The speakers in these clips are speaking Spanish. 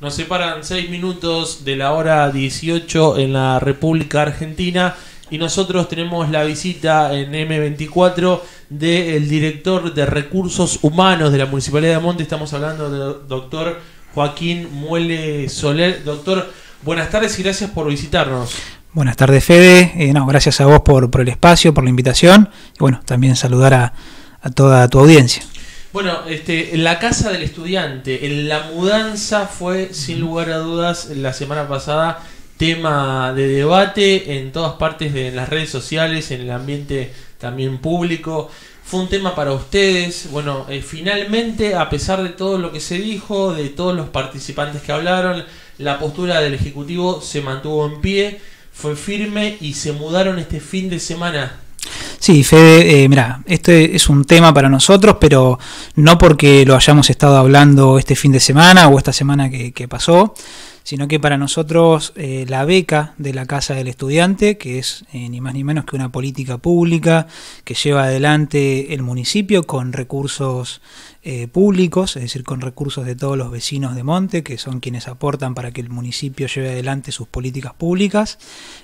Nos separan seis minutos de la hora 18 en la República Argentina y nosotros tenemos la visita en M24 del director de Recursos Humanos de la Municipalidad de Monte. Estamos hablando del doctor Joaquín Muele Soler. Doctor, buenas tardes y gracias por visitarnos. Buenas tardes, Fede. Eh, no, gracias a vos por, el espacio, por la invitación. Y bueno, también saludar a, a toda tu audiencia. Bueno, este, la casa del estudiante, la mudanza fue sin lugar a dudas la semana pasada tema de debate en todas partes de las redes sociales, en el ambiente también público. Fue un tema para ustedes. Bueno, eh, finalmente, a pesar de todo lo que se dijo, de todos los participantes que hablaron, la postura del Ejecutivo se mantuvo en pie, fue firme y se mudaron este fin de semana Sí, Fede, eh, mira, este es un tema para nosotros, pero no porque lo hayamos estado hablando este fin de semana o esta semana que, que pasó, sino que para nosotros eh, la beca de la Casa del Estudiante, que es eh, ni más ni menos que una política pública que lleva adelante el municipio con recursos eh, públicos, es decir, con recursos de todos los vecinos de Monte, que son quienes aportan para que el municipio lleve adelante sus políticas públicas,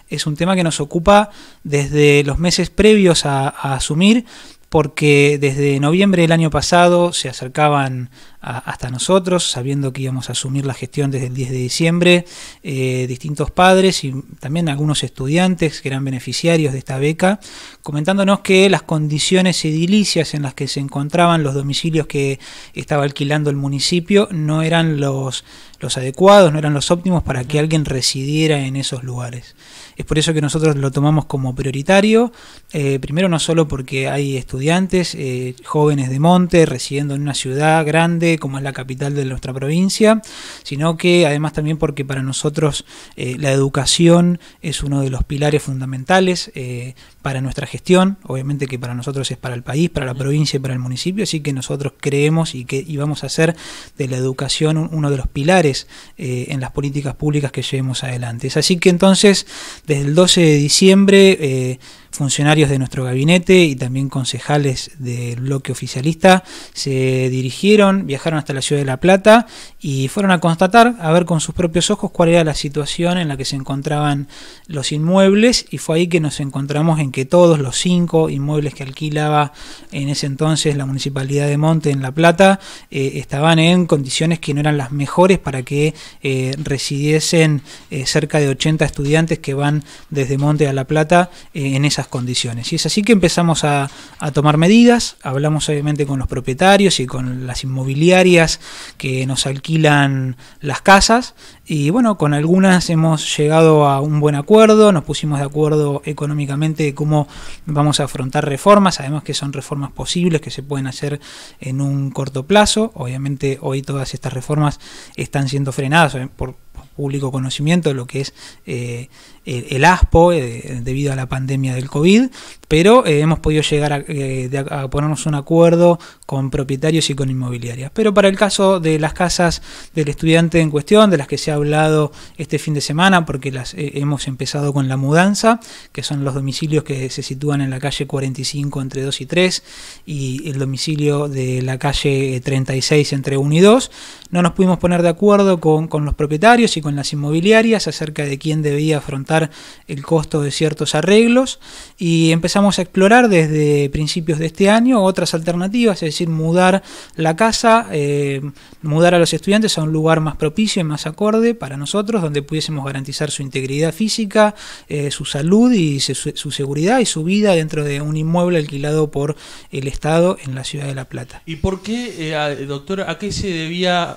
es un tema que nos ocupa desde los meses previos a asumir, porque desde noviembre del año pasado se acercaban hasta nosotros, sabiendo que íbamos a asumir la gestión desde el 10 de diciembre, eh, distintos padres y también algunos estudiantes que eran beneficiarios de esta beca, comentándonos que las condiciones edilicias en las que se encontraban los domicilios que estaba alquilando el municipio no eran los, los adecuados, no eran los óptimos para que alguien residiera en esos lugares. Es por eso que nosotros lo tomamos como prioritario, eh, primero no solo porque hay estudiantes, eh, jóvenes de monte, residiendo en una ciudad grande, como es la capital de nuestra provincia, sino que además también porque para nosotros eh, la educación es uno de los pilares fundamentales eh, para nuestra gestión, obviamente que para nosotros es para el país, para la provincia y para el municipio, así que nosotros creemos y que y vamos a hacer de la educación uno de los pilares eh, en las políticas públicas que llevemos adelante. así que entonces, desde el 12 de diciembre, funcionarios de nuestro gabinete y también concejales del bloque oficialista se dirigieron, viajaron hasta la ciudad de La Plata y fueron a constatar, a ver con sus propios ojos cuál era la situación en la que se encontraban los inmuebles y fue ahí que nos encontramos en que todos los cinco inmuebles que alquilaba en ese entonces la municipalidad de Monte en La Plata eh, estaban en condiciones que no eran las mejores para que eh, residiesen eh, cerca de 80 estudiantes que van desde Monte a La Plata en esas condiciones. Y es así que empezamos a, tomar medidas, hablamos obviamente con los propietarios y con las inmobiliarias que nos alquilan las casas y bueno, con algunas hemos llegado a un buen acuerdo, nos pusimos de acuerdo económicamente de cómo vamos a afrontar reformas, sabemos que son reformas posibles que se pueden hacer en un corto plazo, obviamente hoy todas estas reformas están siendo frenadas por público conocimiento lo que es eh, el, ASPO eh, debido a la pandemia del COVID, pero eh, hemos podido llegar a, ponernos un acuerdo con propietarios y con inmobiliarias. Pero para el caso de las casas del estudiante en cuestión, de las que se ha hablado este fin de semana, porque las hemos empezado con la mudanza, que son los domicilios que se sitúan en la calle 45 entre 2 y 3 y el domicilio de la calle 36 entre 1 y 2, no nos pudimos poner de acuerdo con los propietarios, y con las inmobiliarias acerca de quién debía afrontar el costo de ciertos arreglos y empezamos a explorar desde principios de este año otras alternativas, es decir, mudar la casa, eh, mudar a los estudiantes a un lugar más propicio y más acorde para nosotros, donde pudiésemos garantizar su integridad física, eh, su salud y su, seguridad y su vida dentro de un inmueble alquilado por el Estado en la ciudad de La Plata. ¿Y por qué, eh, doctor, a qué se debía,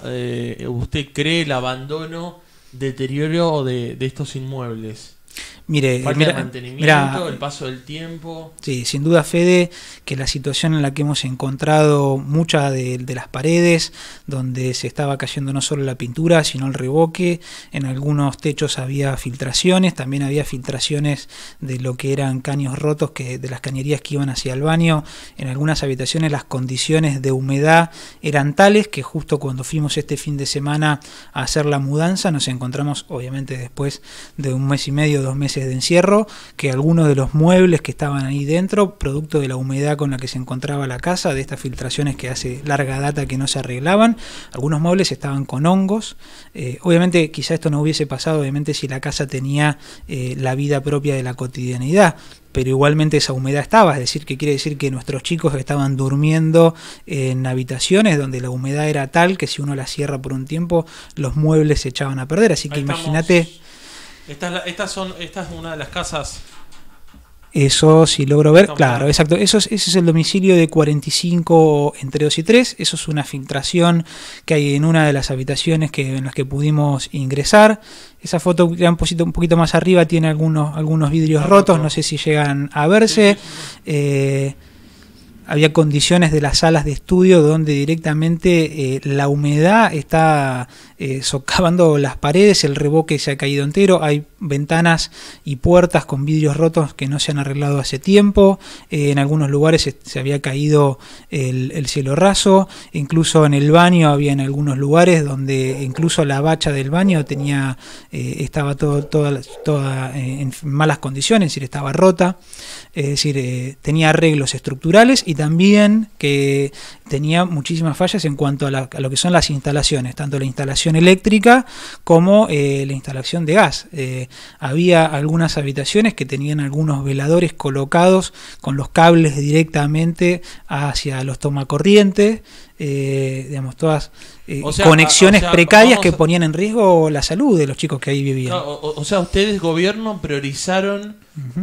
usted cree, el abandono deterioro de, de estos inmuebles. Mire, mantenimiento, el paso del tiempo. Sí, sin duda, Fede, que la situación en la que hemos encontrado muchas de, las paredes, donde se estaba cayendo no solo la pintura, sino el revoque en algunos techos había filtraciones, también había filtraciones de lo que eran caños rotos que, de las cañerías que iban hacia el baño. En algunas habitaciones las condiciones de humedad eran tales que justo cuando fuimos este fin de semana a hacer la mudanza, nos encontramos, obviamente, después de un mes y medio dos meses de encierro, que algunos de los muebles que estaban ahí dentro, producto de la humedad con la que se encontraba la casa, de estas filtraciones que hace larga data que no se arreglaban, algunos muebles estaban con hongos. Eh, obviamente quizá esto no hubiese pasado, obviamente si la casa tenía eh, la vida propia de la cotidianidad, pero igualmente esa humedad estaba, es decir, que quiere decir que nuestros chicos estaban durmiendo en habitaciones donde la humedad era tal que si uno la cierra por un tiempo los muebles se echaban a perder, así que imagínate esta es, son, una de las casas. Eso, si logro ver, claro, exacto. Eso ese es el domicilio de 45 entre 2 y 3. Eso es una filtración que hay en una de las habitaciones que, en las que pudimos ingresar. Esa foto han poquito, un poquito más arriba tiene algunos, algunos vidrios rotos, no sé si llegan a verse. Eh, había condiciones de las salas de estudio donde directamente eh, la humedad está eh, socavando las paredes, el reboque se ha caído entero, hay ventanas y puertas con vidrios rotos que no se han arreglado hace tiempo, eh, en algunos lugares se, había caído el, cielo raso, incluso en el baño había en algunos lugares donde incluso la bacha del baño tenía estaba todo, en malas condiciones, es estaba rota, es decir, tenía arreglos estructurales y también, que tenía muchísimas fallas en cuanto a, lo que son las instalaciones, tanto la instalación eléctrica como eh, la instalación de gas. Eh, había algunas habitaciones que tenían algunos veladores colocados con los cables directamente hacia los tomacorrientes, eh, digamos, todas conexiones precarias que ponían en riesgo la salud de los chicos que ahí vivían. o, sea, ustedes, gobierno, priorizaron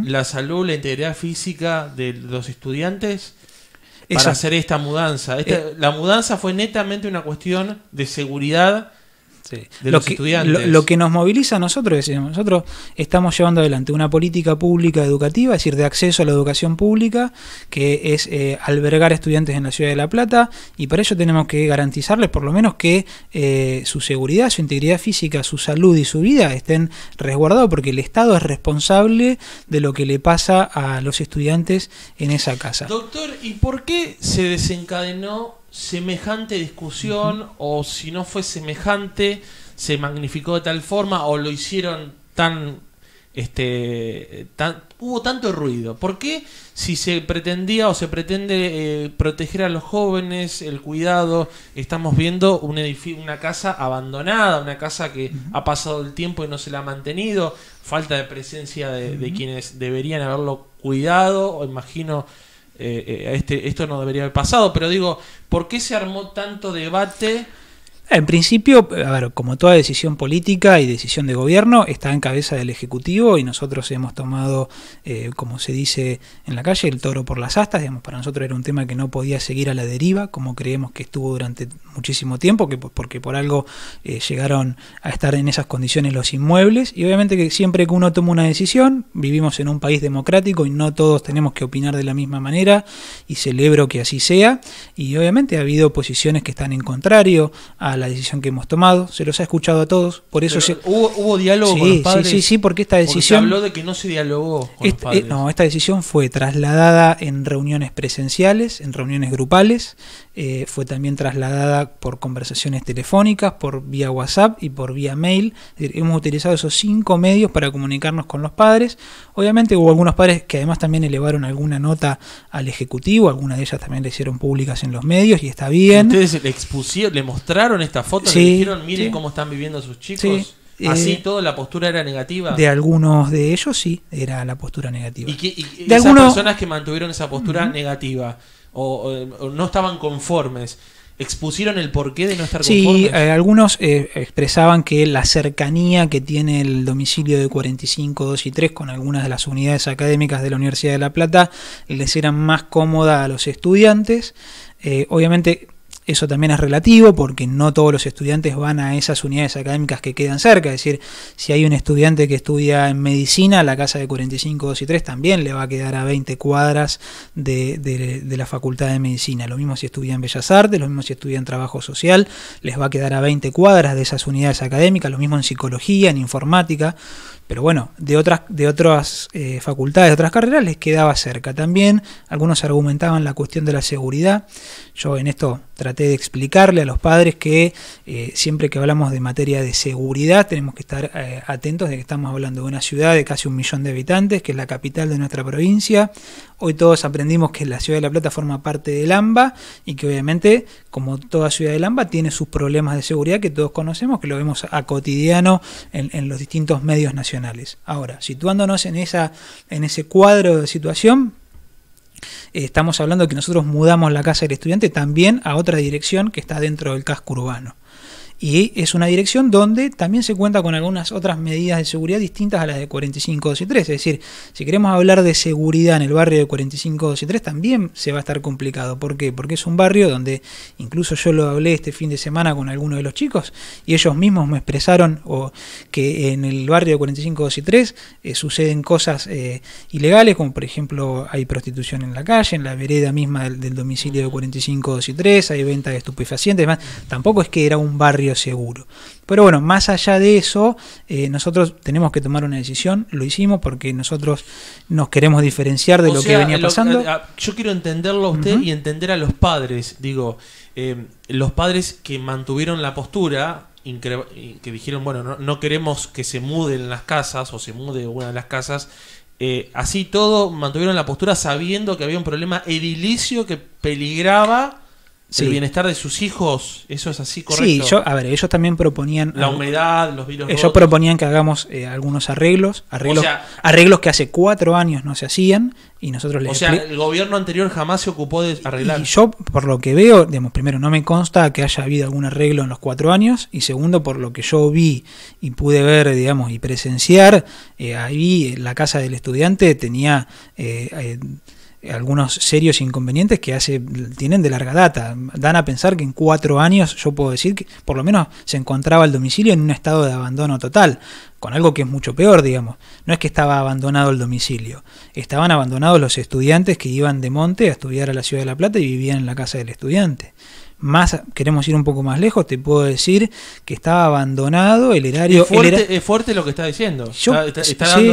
la salud, la integridad física de los estudiantes para hacer esta mudanza. Eh, la mudanza fue netamente una cuestión de seguridad de lo, los que, lo, que nos moviliza a nosotros es nosotros estamos llevando adelante una política pública educativa, es decir, de acceso a la educación pública, que es eh, albergar estudiantes en la ciudad de La Plata, y para ello tenemos que garantizarles por lo menos que eh, su seguridad, su integridad física, su salud y su vida estén resguardados, porque el Estado es responsable de lo que le pasa a los estudiantes en esa casa. Doctor, ¿y por qué se desencadenó semejante discusión o si no fue semejante, se magnificó de tal forma o lo hicieron tan este tan, hubo tanto ruido. ¿Por qué si se pretendía o se pretende eh, proteger a los jóvenes, el cuidado, estamos viendo un una casa abandonada, una casa que ha pasado el tiempo y no se la ha mantenido, falta de presencia de, de quienes deberían haberlo cuidado, o imagino eh, eh, este, esto no debería haber pasado, pero digo, ¿por qué se armó tanto debate? En principio, como toda decisión política y decisión de gobierno, está en cabeza del Ejecutivo y nosotros hemos tomado, eh, como se dice en la calle, el toro por las astas. Digamos, para nosotros era un tema que no podía seguir a la deriva, como creemos que estuvo durante muchísimo tiempo, que, porque por algo eh, llegaron a estar en esas condiciones los inmuebles. Y obviamente que siempre que uno toma una decisión, vivimos en un país democrático y no todos tenemos que opinar de la misma manera y celebro que así sea. Y obviamente ha habido posiciones que están en contrario a la decisión que hemos tomado, se los ha escuchado a todos, por eso hubo, diálogo con los padres. Sí, sí, porque esta decisión se habló de que no se dialogó con los este, eh, padres. no, esta decisión fue trasladada en reuniones presenciales, en reuniones grupales, eh, fue también trasladada por conversaciones telefónicas, por vía WhatsApp y por vía mail. hemos utilizado esos cinco medios para comunicarnos con los padres. Obviamente hubo algunos padres que además también elevaron alguna nota al ejecutivo, algunas de ellas también le hicieron públicas en los medios y está bien. Ustedes le expusieron, le mostraron esta foto, ¿Le dijeron, miren cómo están viviendo sus chicos? Eh, ¿Así toda todo la postura era negativa? De algunos de ellos sí, era la postura negativa. ¿Y, de esas personas que mantuvieron esa postura negativa o, no estaban conformes, expusieron el porqué de no estar conformes. Sí, eh, algunos eh, expresaban que la cercanía que tiene el domicilio de 45, 2 y 3 con algunas de las unidades académicas de la Universidad de La Plata les era más cómoda a los estudiantes. obviamente eso también es relativo porque no todos los estudiantes van a esas unidades académicas que quedan cerca. Es decir, si hay un estudiante que estudia en medicina, la casa de 45, 2 y 3 también le va a quedar a 20 cuadras de, de la facultad de medicina. Lo mismo si estudia en Bellas Artes, lo mismo si estudia en trabajo social, les va a quedar a 20 cuadras de esas unidades académicas. Lo mismo en psicología, en informática. Pero bueno, de otras, de otras eh, facultades, de otras carreras les quedaba cerca. También algunos argumentaban la cuestión de la seguridad. Yo en esto traté de explicarle a los padres que eh, siempre que hablamos de materia de seguridad tenemos que estar eh, atentos de que estamos hablando de una ciudad de casi un millón de habitantes, que es la capital de nuestra provincia. Hoy todos aprendimos que la ciudad de La Plata forma parte del AMBA y que obviamente, como toda ciudad del AMBA, tiene sus problemas de seguridad que todos conocemos, que lo vemos a cotidiano en los distintos medios nacionales. Ahora, situándonos en, esa, en ese cuadro de situación, eh, estamos hablando que nosotros mudamos la casa del estudiante también a otra dirección que está dentro del casco urbano. Y es una dirección donde también se cuenta con algunas otras medidas de seguridad distintas a las de 4523. Es decir, si queremos hablar de seguridad en el barrio de 4523 también se va a estar complicado. ¿Por qué? Porque es un barrio donde incluso yo lo hablé este fin de semana con algunos de los chicos y ellos mismos me expresaron que en el barrio de 4523 3 eh, suceden cosas eh, ilegales, como por ejemplo hay prostitución en la calle, en la vereda misma del, domicilio de 4523, hay venta de estupefacientes, Tampoco es que era un barrio seguro. Pero bueno, más allá de eso, eh, nosotros tenemos que tomar una decisión, lo hicimos porque nosotros nos queremos diferenciar de lo que venía pasando. yo quiero entenderlo a usted y entender a los padres, digo, eh, los padres que mantuvieron la postura que dijeron, bueno, no, queremos que se muden las casas o se mude una de las casas. Eh, así todo mantuvieron la postura sabiendo que había un problema edilicio que peligraba el bienestar de sus hijos, eso es así correcto. Sí, yo, a ver, ellos también proponían. La humedad, los virus. Ellos proponían que hagamos eh, algunos arreglos, arreglos, arreglos que hace cuatro años no se hacían y nosotros les. O sea, el gobierno anterior jamás se ocupó de arreglar. Y yo, por lo que veo, digamos, primero, no me consta que haya habido algún arreglo en los cuatro años y segundo, por lo que yo vi y pude ver, digamos, y presenciar, eh, ahí la casa del estudiante tenía. Eh, eh eh, algunos serios inconvenientes que hace, tienen de larga data. Dan a pensar que en cuatro años yo puedo decir que por lo menos se encontraba el domicilio en un estado de abandono total, con algo que es mucho peor, digamos. No es que estaba abandonado el domicilio, estaban abandonados los estudiantes que iban de monte a estudiar a la ciudad de La Plata y vivían en la casa del estudiante. Más, queremos ir un poco más lejos, te puedo decir que estaba abandonado el erario. Es fuerte, fuerte lo que está diciendo.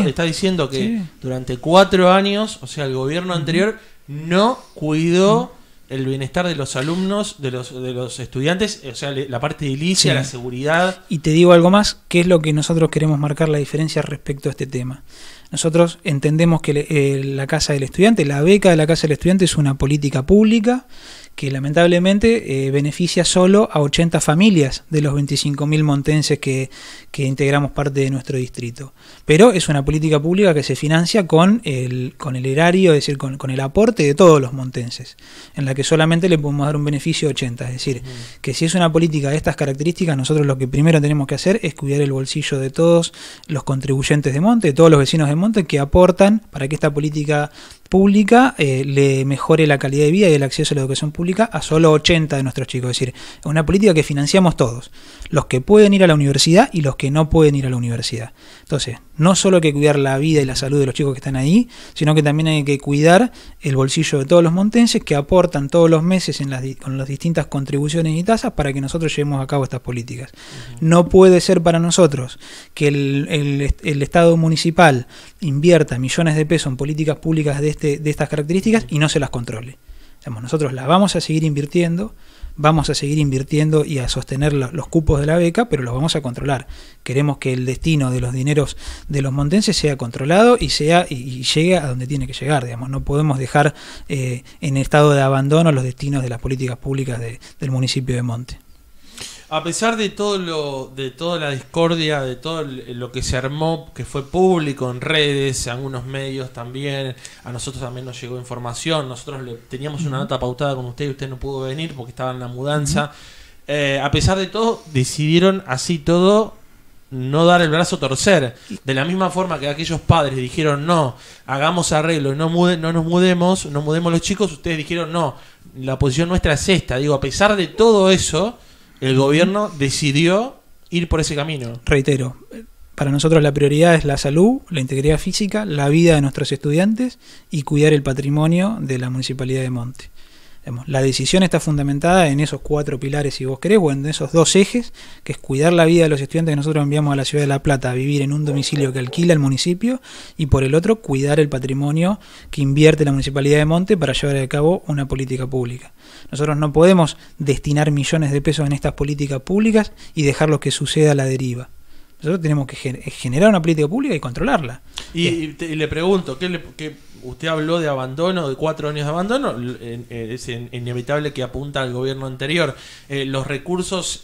está, diciendo que durante cuatro años, o sea, el gobierno anterior no cuidó el bienestar de los alumnos, de los, estudiantes, eh, o sea, la parte de sí. la seguridad. Y te digo algo más, Qué es lo que nosotros queremos marcar la diferencia respecto a este tema. Nosotros entendemos que eh, la Casa del Estudiante, la beca de la Casa del Estudiante es una política pública que lamentablemente eh, beneficia solo a 80 familias de los 25.000 montenses que, que, integramos parte de nuestro distrito. Pero es una política pública que se financia con el, con el erario, es decir, con, el aporte de todos los montenses, en la que solamente le podemos dar un beneficio a 80. Es decir, que si es una política de estas características, nosotros lo que primero tenemos que hacer es cuidar el bolsillo de todos los contribuyentes de Monte, de todos los vecinos de Monte que aportan para que esta política pública eh, le mejore la calidad de vida y el acceso a la educación pública a solo 80 de nuestros chicos. Es decir, es una política que financiamos todos, los que pueden ir a la universidad y los que no pueden ir a la universidad. Entonces, no solo hay que cuidar la vida y la salud de los chicos que están ahí, sino que también hay que cuidar el bolsillo de todos los montenses que aportan todos los meses en con las distintas contribuciones y tasas para que nosotros llevemos a cabo estas políticas. No puede ser para nosotros que el, Estado municipal invierta millones de pesos en políticas públicas de, este, estas características y no se las controle. nosotros las vamos a seguir invirtiendo, vamos a seguir invirtiendo y a sostener los cupos de la beca, pero los vamos a controlar. Queremos que el destino de los dineros de los montenses sea controlado y sea y llegue a donde tiene que llegar. Digamos, no podemos dejar eh, en estado de abandono los destinos de las políticas públicas del municipio de Monte a pesar de todo lo, de toda la discordia, de todo eh, lo que se armó, que fue público en redes, en algunos medios también, a nosotros también nos llegó información, nosotros le, teníamos una nota pautada con usted y usted no pudo venir porque estaba en la mudanza. Eh, a pesar de todo, decidieron así todo no dar el brazo a torcer. De la misma forma que aquellos padres dijeron no, hagamos arreglo y no, mude, no nos mudemos, no mudemos los chicos, ustedes dijeron no, la posición nuestra es esta. Digo, a pesar de todo eso, el gobierno decidió ir por ese camino. Reitero, para nosotros la prioridad es la salud, la integridad física, la vida de nuestros estudiantes y cuidar el patrimonio de la Municipalidad de Monte. La decisión está fundamentada en esos cuatro pilares, si vos querés, o en esos dos ejes, que es cuidar la vida de los estudiantes que nosotros enviamos a la ciudad de La Plata a vivir en un domicilio que alquila el municipio, y por el otro, cuidar el patrimonio que invierte la municipalidad de Monte para llevar a cabo una política pública. Nosotros no podemos destinar millones de pesos en estas políticas públicas y dejar lo que suceda a la deriva. Nosotros tenemos que generar una política pública y controlarla. Y, le pregunto, ¿qué, usted habló de abandono, de cuatro años de abandono? Eh, es inevitable que apunta al gobierno anterior. Eh, ¿Los recursos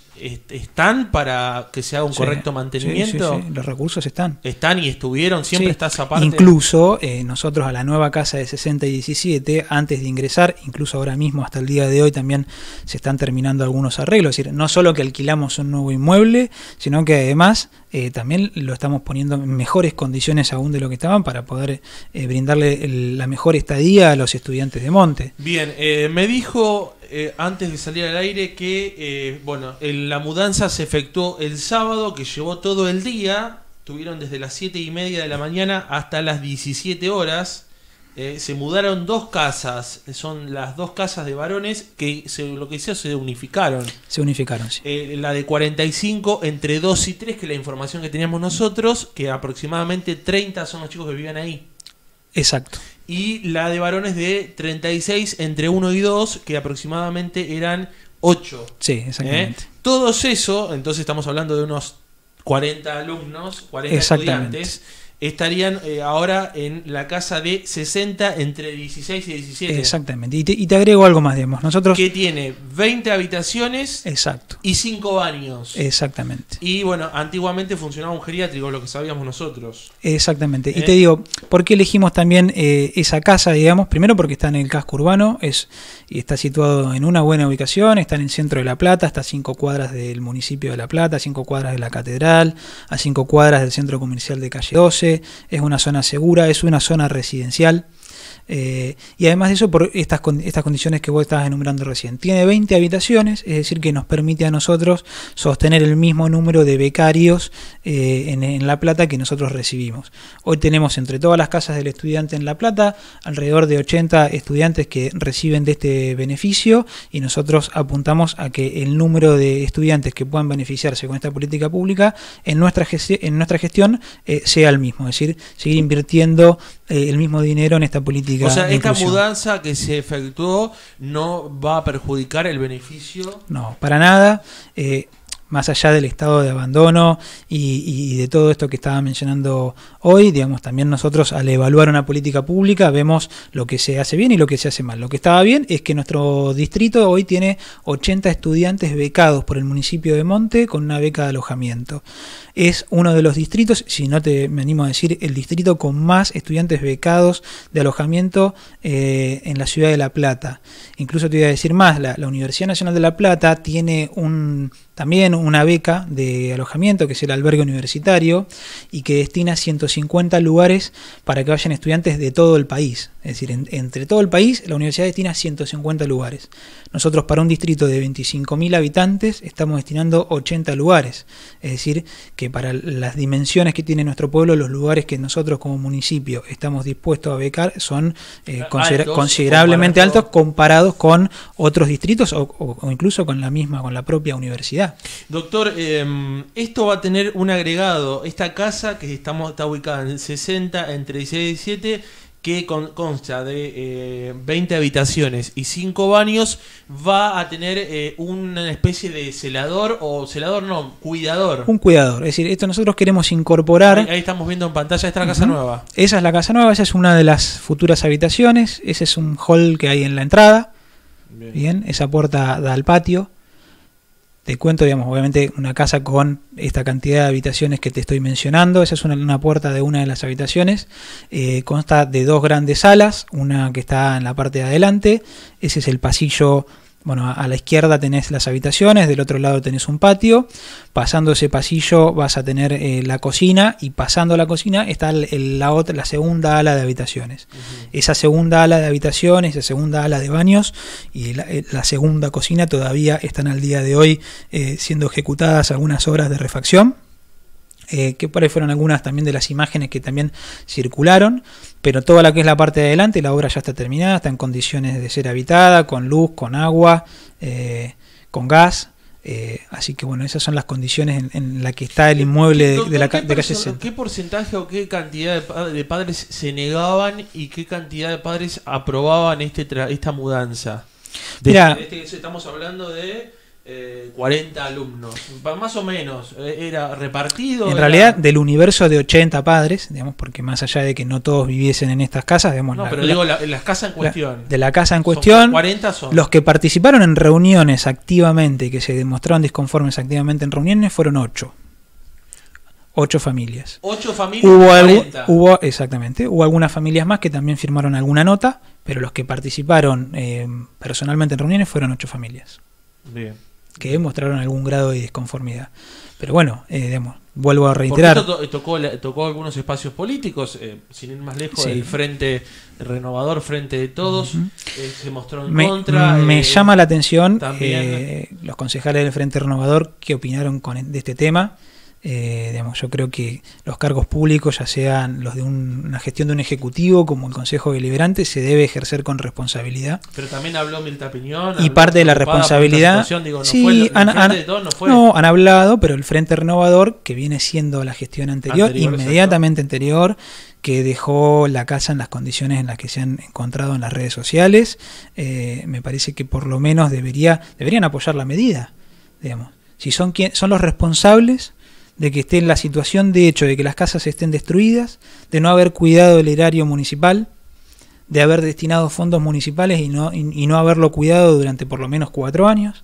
están para que se haga un correcto mantenimiento. Sí, Los recursos están. Están y estuvieron, siempre está aparte? Incluso eh, nosotros a la nueva casa de 60 y 17, antes de ingresar, incluso ahora mismo hasta el día de hoy también se están terminando algunos arreglos. Es decir, no solo que alquilamos un nuevo inmueble, sino que además eh, también lo estamos poniendo en mejores condiciones aún de lo que estaban para poder eh, brindarle la mejor estadía a los estudiantes de Monte. Bien, me dijo eh, antes de salir al aire que, eh, bueno, la mudanza se efectuó el sábado, que llevó todo el día. Tuvieron desde las siete y media de la mañana hasta las 17 horas. Eh, se mudaron dos casas, son las dos casas de varones que se, lo que sea se unificaron. Se unificaron, sí. la de 45 entre 2 y 3, que es la información que teníamos nosotros, que aproximadamente 30 son los chicos que vivían ahí. Exacto y la de varones de 36 entre 1 y 2, que aproximadamente eran 8. Sí, exactamente. ¿Eh? Todos eso, entonces estamos hablando de unos 40 alumnos, 40 estudiantes estarían eh, ahora en la casa de 60 entre 16 y 17. Exactamente. Y te, agrego algo más, digamos. Nosotros... Que tiene 20 habitaciones Exacto. y 5 baños. Exactamente. Y bueno, antiguamente funcionaba un geriátrico, lo que sabíamos nosotros. Exactamente. Y ¿Eh? te digo, ¿por qué elegimos también eh, esa casa, digamos? Primero porque está en el casco urbano, es, y está situado en una buena ubicación, está en el centro de La Plata, está a 5 cuadras del municipio de La Plata, a 5 cuadras de la catedral, a 5 cuadras del centro comercial de calle 12 es una zona segura, es una zona residencial. Eh, y además de eso, por estas, estas condiciones que vos estabas enumerando recién. Tiene 20 habitaciones, es decir, que nos permite a nosotros sostener el mismo número de becarios eh, en, La Plata que nosotros recibimos. Hoy tenemos entre todas las casas del estudiante en La Plata alrededor de 80 estudiantes que reciben de este beneficio y nosotros apuntamos a que el número de estudiantes que puedan beneficiarse con esta política pública en nuestra, en nuestra gestión eh, sea el mismo, es decir, seguir invirtiendo eh, el mismo dinero en esta política. O sea, esta mudanza que se efectuó no va a perjudicar el beneficio. No, para nada. Eh, más allá del estado de abandono y, de todo esto que estaba mencionando hoy, digamos, también nosotros al evaluar una política pública vemos lo que se hace bien y lo que se hace mal. Lo que estaba bien es que nuestro distrito hoy tiene 80 estudiantes becados por el municipio de Monte con una beca de alojamiento. Es uno de los distritos, si no te me animo a decir, el distrito con más estudiantes becados de alojamiento eh, en la ciudad de La Plata. Incluso te voy a decir más, la Universidad Nacional de La Plata tiene un también una beca de alojamiento, que es el albergue universitario, y que destina 150 lugares para que vayan estudiantes de todo el país. Es decir, entre todo el país la universidad destina 150 lugares. Nosotros para un distrito de 25.000 habitantes estamos destinando 80 lugares. Es decir, que para las dimensiones que tiene nuestro pueblo, los lugares que nosotros como municipio estamos dispuestos a becar son eh, considerablemente altos comparados con otros distritos o incluso con la misma, con la propia universidad doctor, em, esto va a tener un agregado, esta casa que estamos, está ubicada en 60, entre 16 y 17, que consta de 20 eh, habitaciones y 5 baños, va a tener eh, una especie de celador, o celador no, cuidador. Un cuidador, es decir, esto nosotros queremos incorporar... Ahí, estamos viendo en pantalla, esta casa nueva. Esa es la casa nueva, esa es una de las futuras habitaciones, ese es un hall que hay en la entrada, bien esa puerta da al patio te cuento, digamos, obviamente una casa con esta cantidad de habitaciones que te estoy mencionando, esa es una, puerta de una de las habitaciones, eh, consta de dos grandes salas, una que está en la parte de adelante, ese es el pasillo bueno, a la izquierda tenés las habitaciones, del otro lado tenés un patio, pasando ese pasillo vas a tener eh, la cocina y pasando la cocina está la, otra, la segunda ala de habitaciones. Esa segunda ala de habitaciones, esa segunda ala de baños y la, eh, segunda cocina todavía están al día de hoy eh, siendo ejecutadas algunas obras de refacción. que por ahí fueron algunas también de las imágenes que también circularon pero toda la que es la parte de adelante, la obra ya está terminada, está en condiciones de ser habitada, con luz, con agua, eh, con gas. Eh, así que bueno, esas son las condiciones en, las que está el eh, inmueble de, la de calle 60. ¿Qué porcentaje o qué cantidad de, padres se negaban y qué cantidad de padres aprobaban este esta mudanza? Este estamos hablando de eh, 40 alumnos, más o menos, eh, era repartido. En realidad, del universo de 80 padres, digamos, porque más allá de que no todos viviesen en estas casas, digamos, no, pero digo, la, las casas en cuestión. de la casa en cuestión, los que participaron en reuniones activamente y que se demostraron disconformes activamente en reuniones fueron 8 ocho familias. 8 familias. Hubo, exactamente, hubo algunas familias más que también firmaron alguna nota, pero los que participaron eh, personalmente en reuniones fueron ocho familias. Bien que mostraron algún grado de disconformidad. Pero bueno, eh, vuelvo a reiterar. tocó, tocó algunos espacios políticos, eh, sin ir más lejos, el Frente Renovador, Frente de Todos, eh, se mostró en contra. Me eh, llama la atención también, los concejales del Frente Renovador que opinaron con, de este tema. Eh, digamos, yo creo que los cargos públicos, ya sean los de una gestión de un ejecutivo como el Consejo Deliberante, se debe ejercer con responsabilidad. Pero también habló Milta Piñón. Y parte de la responsabilidad. sí, han, hablado, pero el Frente Renovador, que viene siendo la gestión anterior, inmediatamente anterior, que dejó la casa en las condiciones en las que se han encontrado en las redes sociales, eh, me parece que por lo menos debería, deberían apoyar la medida, digamos. Si son, son los responsables de que esté en la situación de hecho de que las casas estén destruidas, de no haber cuidado el erario municipal, de haber destinado fondos municipales y no, y, no haberlo cuidado durante por lo menos cuatro años.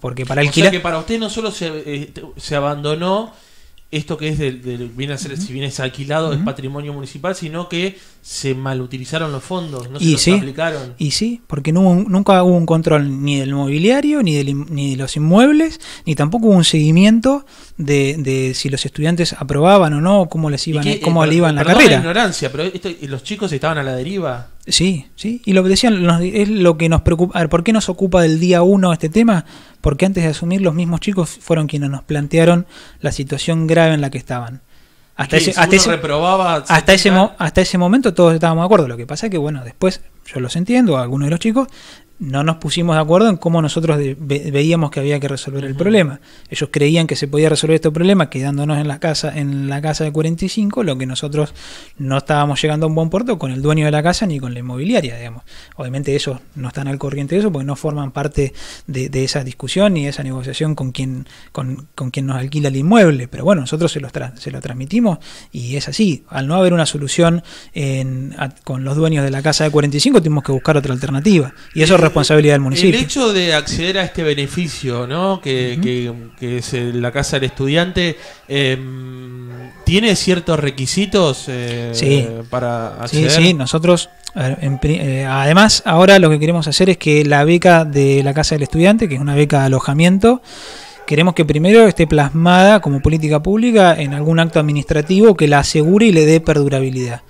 Porque para el O que para usted no solo se, eh, se abandonó esto que es del viene a ser, si bien es alquilado, es patrimonio municipal, sino que se malutilizaron los fondos, no se y aplicaron. Y sí, porque no nunca hubo un control ni del mobiliario, ni, ni de los inmuebles, ni tampoco hubo un seguimiento de, si los estudiantes aprobaban o no, cómo les iban, eh, cómo iban la carrera. La ignorancia, pero los chicos estaban a la deriva. Sí, sí, y lo que decían es lo que nos preocupa. A ver, ¿por qué nos ocupa del día uno este tema? porque antes de asumir los mismos chicos fueron quienes nos plantearon la situación grave en la que estaban. Hasta ese, hasta, ese, hasta, ese, momento todos estábamos de acuerdo. Lo que pasa es que, bueno, después yo los entiendo, algunos de los chicos, no nos pusimos de acuerdo en cómo nosotros veíamos que había que resolver el problema. Ellos creían que se podía resolver este problema quedándonos en la casa en la casa de 45, lo que nosotros no estábamos llegando a un buen puerto con el dueño de la casa ni con la inmobiliaria, digamos. Obviamente ellos no están al corriente de eso porque no forman parte de, esa discusión ni de esa negociación con quien con, con, quien nos alquila el inmueble, pero bueno, nosotros se lo, se lo transmitimos y es así. Al no haber una solución con los dueños de la casa de 45 tuvimos que buscar otra alternativa y eso responsabilidad del municipio. El hecho de acceder a este beneficio, ¿no? Que, que, es la casa del estudiante, em, ¿tiene ciertos requisitos eh, para acceder? Sí, sí, nosotros. Eh, además, ahora lo que queremos hacer es que la beca de la Casa del Estudiante, que es una beca de alojamiento, queremos que primero esté plasmada como política pública en algún acto administrativo que la asegure y le dé perdurabilidad,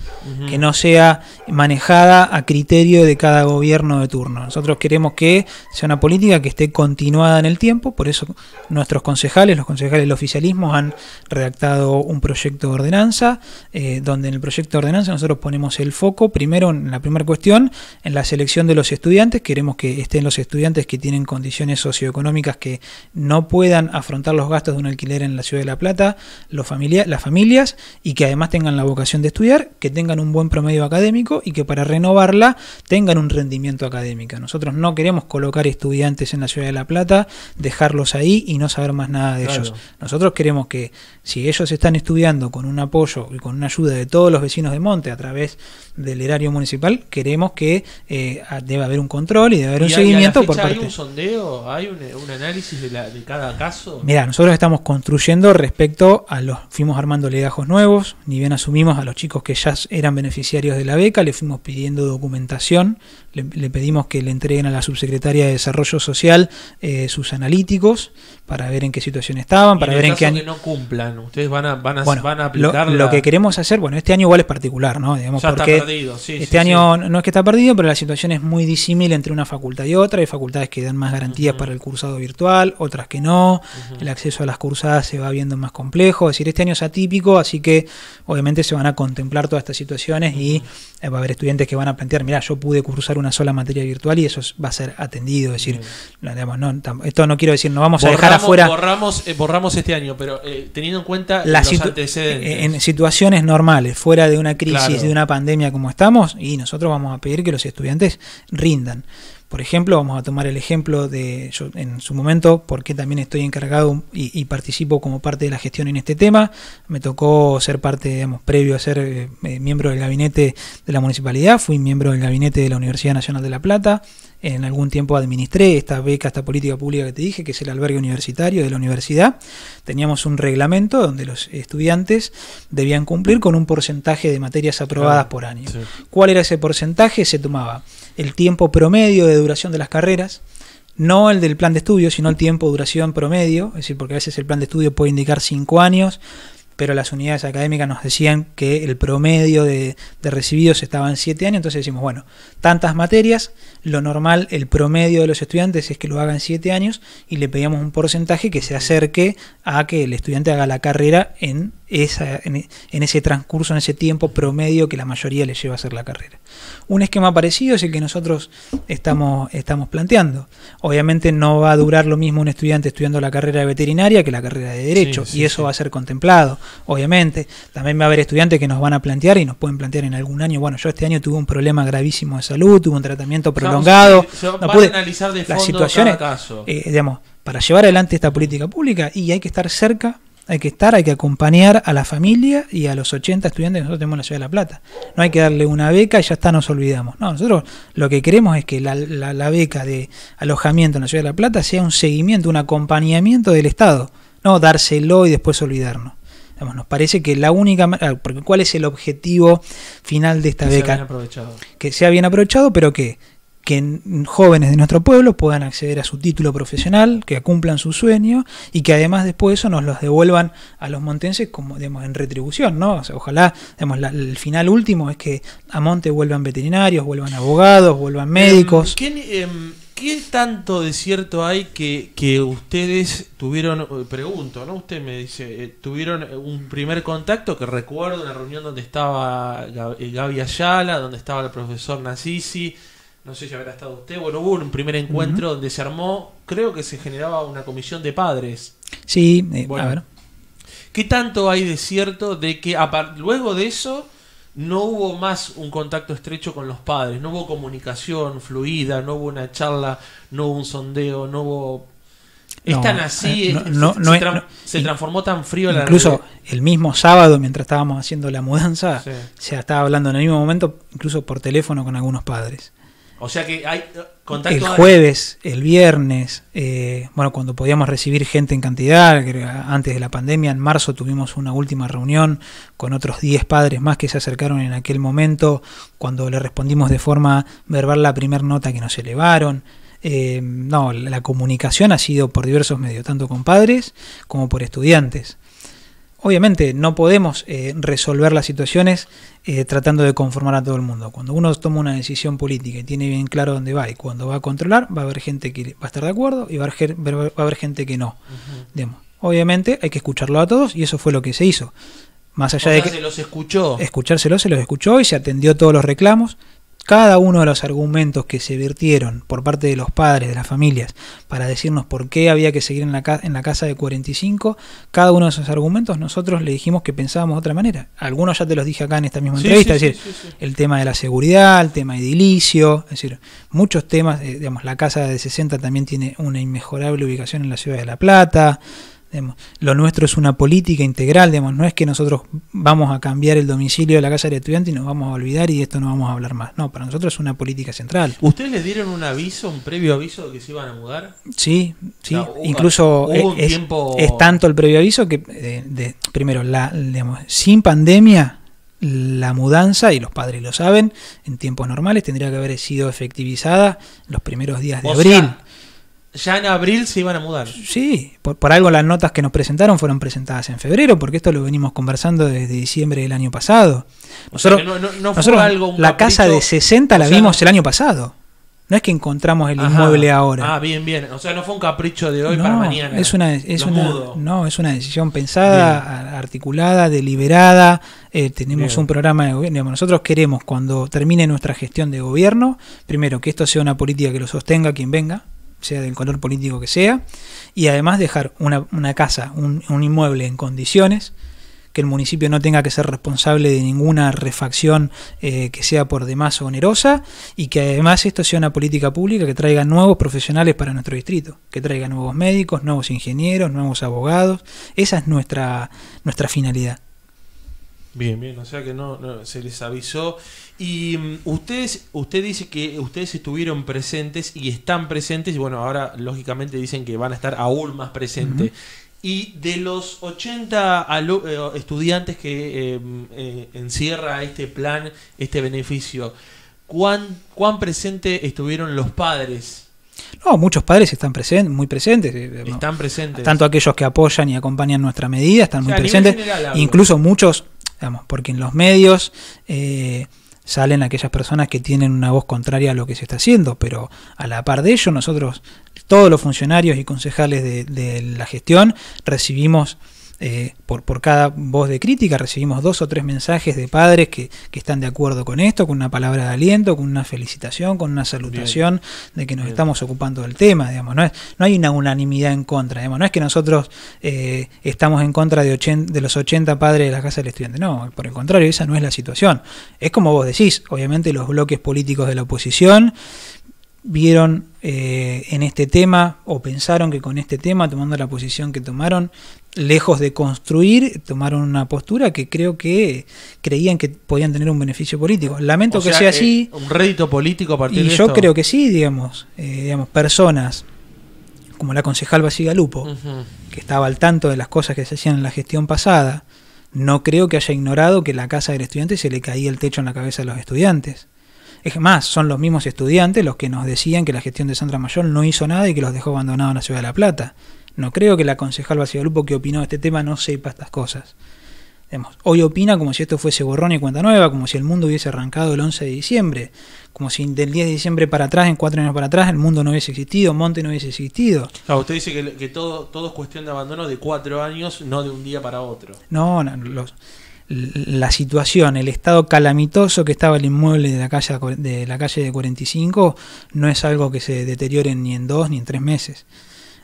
que no sea manejada a criterio de cada gobierno de turno. Nosotros queremos que sea una política que esté continuada en el tiempo, por eso nuestros concejales, los concejales del oficialismo, han redactado un proyecto de ordenanza, eh, donde en el proyecto de ordenanza nosotros ponemos el foco, primero en la primera cuestión, en la selección de los estudiantes, queremos que estén los estudiantes que tienen condiciones socioeconómicas que no pueden puedan afrontar los gastos de un alquiler en la ciudad de La Plata, los las familias, y que además tengan la vocación de estudiar, que tengan un buen promedio académico y que para renovarla tengan un rendimiento académico. Nosotros no queremos colocar estudiantes en la ciudad de La Plata, dejarlos ahí y no saber más nada de ellos. Nosotros queremos que si ellos están estudiando con un apoyo y con una ayuda de todos los vecinos de Monte a través del erario municipal, queremos que eh, haber un control y deba haber un seguimiento por parte. ¿Hay un sondeo? ¿Hay un, análisis de, la, de cada Mira, nosotros estamos construyendo respecto a los. Fuimos armando legajos nuevos, ni bien asumimos a los chicos que ya eran beneficiarios de la beca, le fuimos pidiendo documentación le, pedimos que le entreguen a la subsecretaria de Desarrollo Social eh, sus analíticos para ver en qué situación estaban, para ver en qué año... que no cumplan, ustedes van a, van aplicar... Lo, que queremos hacer, bueno, este año igual es particular, ¿no? Digamos, porque Este año no es que está perdido, pero la situación es muy disímil entre una facultad y otra. Hay facultades que dan más garantías para el cursado virtual, otras que no. El acceso a las cursadas se va viendo más complejo. Es decir, este año es atípico, así que obviamente se van a contemplar todas estas situaciones y eh, va a haber estudiantes que van a plantear, mira, yo pude cursar una una sola materia virtual y eso va a ser atendido. decir, mm. esto no quiero decir, no vamos a dejar afuera. Borramos, eh, borramos este año, pero eh, teniendo en cuenta los En situaciones normales, fuera de una crisis, de una pandemia como estamos, y nosotros vamos a pedir que los estudiantes rindan. Por ejemplo, vamos a tomar el ejemplo de yo en su momento, porque también estoy encargado y, participo como parte de la gestión en este tema. Me tocó ser parte, digamos, previo a ser eh, eh, miembro del gabinete de la municipalidad, fui miembro del gabinete de la Universidad Nacional de La Plata. En algún tiempo administré esta beca, esta política pública que te dije, que es el albergue universitario de la universidad. Teníamos un reglamento donde los estudiantes debían cumplir con un porcentaje de materias aprobadas por año. ¿Cuál era ese porcentaje? Se tomaba el tiempo promedio de duración de las carreras, no el del plan de estudio, sino el tiempo de duración promedio, es decir, porque a veces el plan de estudio puede indicar 5 años, pero las unidades académicas nos decían que el promedio de, de recibidos estaba en 7 años, entonces decimos, bueno, tantas materias, lo normal, el promedio de los estudiantes es que lo hagan 7 años y le pedíamos un porcentaje que se acerque a que el estudiante haga la carrera en, esa, en, ese transcurso, en ese tiempo promedio que la mayoría le lleva a hacer la carrera. Un esquema parecido es el que nosotros estamos, estamos planteando. Obviamente no va a durar lo mismo un estudiante estudiando la carrera de veterinaria que la carrera de derecho y eso va a ser contemplado, obviamente. También va a haber estudiantes que nos van a plantear y nos pueden plantear en algún año, bueno, yo este año tuve un problema gravísimo de salud, tuve un tratamiento prolongado prolongado. no puede analizar de fondo las situaciones, eh, eh, digamos, para llevar adelante esta política pública y hay que estar cerca, hay que estar, hay que acompañar a la familia y a los 80 estudiantes que nosotros tenemos en la Ciudad de La Plata. No hay que darle una beca y ya está, nos olvidamos. No, nosotros lo que queremos es que la, beca de alojamiento en la Ciudad de La Plata sea un seguimiento, un acompañamiento del Estado, no dárselo y después olvidarnos nos parece que la única ah, porque cuál es el objetivo final de esta que beca sea bien aprovechado. que sea bien aprovechado pero que que jóvenes de nuestro pueblo puedan acceder a su título profesional, que cumplan su sueño y que además después de eso nos los devuelvan a los montenses como digamos, en retribución, ¿no? ojalá, digamos, el final último es que a Monte vuelvan veterinarios, vuelvan abogados, vuelvan em, médicos. Em, ¿Qué, tanto de cierto hay que, que, ustedes tuvieron, eh, pregunto, ¿no? Usted me dice, eh, tuvieron eh, un primer contacto que recuerdo la reunión donde estaba Gaby Ayala, donde estaba el profesor Nasisi, no sé si habrá estado usted, bueno, hubo un primer encuentro donde se armó, creo que se generaba una comisión de padres. Sí, eh, a ver. ¿Qué tanto hay de cierto de que luego de eso no hubo más un contacto estrecho con los padres? No hubo comunicación fluida, no hubo una charla, no hubo un sondeo, no hubo... Es tan así, se, transformó tan frío la Incluso el mismo sábado, mientras estábamos haciendo la mudanza, se estaba hablando en el mismo momento, incluso por teléfono con algunos padres. O sea que hay eh, contacto. El jueves, el viernes, eh, bueno, cuando podíamos recibir gente en cantidad, antes de la pandemia, en marzo tuvimos una última reunión con otros 10 padres más que se acercaron en aquel momento, cuando le respondimos de forma verbal la primera nota que nos elevaron. Eh, no, la comunicación ha sido por diversos medios, tanto con padres como por estudiantes. Obviamente no podemos eh, resolver las situaciones eh, tratando de conformar a todo el mundo. Cuando uno toma una decisión política y tiene bien claro dónde va y cuando va a controlar, va a haber gente que va a estar de acuerdo y va a haber, gente que no. Obviamente hay que escucharlo a todos y eso fue lo que se hizo. Más allá de que se los escuchó. Escuchárselo, se los escuchó y se atendió todos los reclamos cada uno de los argumentos que se vertieron por parte de los padres, de las familias, para decirnos por qué había que seguir en la, en la casa de 45, cada uno de esos argumentos nosotros le dijimos que pensábamos de otra manera. Algunos ya te los dije acá en esta misma entrevista, es decir, el tema de la seguridad, el tema edilicio, es decir, muchos temas, eh, digamos, la casa de 60 también tiene una inmejorable ubicación en la ciudad de La Plata, lo nuestro es una política integral, no es que nosotros vamos a cambiar el domicilio de la casa de estudiante y nos vamos a olvidar y de esto no vamos a hablar más. No, para nosotros es una política central. ¿Ustedes les dieron un aviso, un previo aviso de que se iban a mudar? Sí, sí. Incluso es, tanto el previo aviso que, de, primero, la, sin pandemia la mudanza, y los padres lo saben, en tiempos normales tendría que haber sido efectivizada los primeros días de abril. Ya en abril se iban a mudar. Sí, por, algo las notas que nos presentaron fueron presentadas en febrero, porque esto lo venimos conversando desde diciembre del año pasado. Nosotros, algo, la casa de 60 la vimos el año pasado. No es que encontramos el inmueble ahora. Ah, bien, bien. O sea, no fue un capricho de hoy para mañana. Es una, no, es una decisión pensada, articulada, deliberada. Eh, tenemos un programa de gobierno. nosotros queremos, cuando termine nuestra gestión de gobierno, primero que esto sea una política que lo sostenga quien venga sea del color político que sea, y además dejar una, casa, un, un, inmueble en condiciones, que el municipio no tenga que ser responsable de ninguna refacción eh, que sea por demás onerosa, y que además esto sea una política pública que traiga nuevos profesionales para nuestro distrito, que traiga nuevos médicos, nuevos ingenieros, nuevos abogados. Esa es nuestra, nuestra finalidad. Bien, bien, o sea que no, se les avisó. Y mm, ustedes, usted dice que ustedes estuvieron presentes y están presentes, y bueno, ahora lógicamente dicen que van a estar aún más presentes. Y de los 80 eh, estudiantes que eh, eh, encierra este plan, este beneficio, ¿cuán, ¿cuán estuvieron los padres no, muchos padres están presentes, muy presentes. Están presentes. Tanto aquellos que apoyan y acompañan nuestra medida están muy presentes. Incluso muchos porque en los medios eh, salen aquellas personas que tienen una voz contraria a lo que se está haciendo, pero a la par de ello nosotros, todos los funcionarios y concejales de, de la gestión, recibimos eh, por, por, cada voz de crítica recibimos dos o tres mensajes de padres que, están de acuerdo con esto, con una palabra de aliento, con una felicitación, con una salutación de que nos estamos ocupando del tema, digamos, no, es, no hay una unanimidad en contra, digamos, no es que nosotros eh, estamos en contra de, de los 80 padres de la Casa del Estudiante, no, por el contrario, esa no es la situación. Es como vos decís, obviamente los bloques políticos de la oposición vieron eh, en este tema o pensaron que con este tema, tomando la posición que tomaron, lejos de construir, tomaron una postura que creo que creían que podían tener un beneficio político. Lamento que sea, así. un rédito político a partir y yo creo que sí, digamos, eh, digamos personas como la concejal Basí Galupo que estaba al tanto de las cosas que se hacían en la gestión pasada, no creo que haya ignorado que la casa del estudiante se le caía el techo en la cabeza a los estudiantes. Es más, son los mismos estudiantes los que nos decían que la gestión de Sandra Mayor no hizo nada y que los dejó abandonados en la ciudad de La Plata. No creo que la concejal Bacigalupo que opinó de este tema no sepa estas cosas. hoy opina como si esto fuese borrón y cuenta nueva, como si el mundo hubiese arrancado el 11 de diciembre, como si del 10 de diciembre para atrás, en cuatro años para atrás, el mundo no hubiese existido, Monte no hubiese existido. No, ah, usted dice que, todo, todo es cuestión de abandono de cuatro años, no de un día para otro. No, no los, la situación, el estado calamitoso que estaba el inmueble de la calle de la calle de 45 no es algo que se deteriore ni en dos ni en tres meses.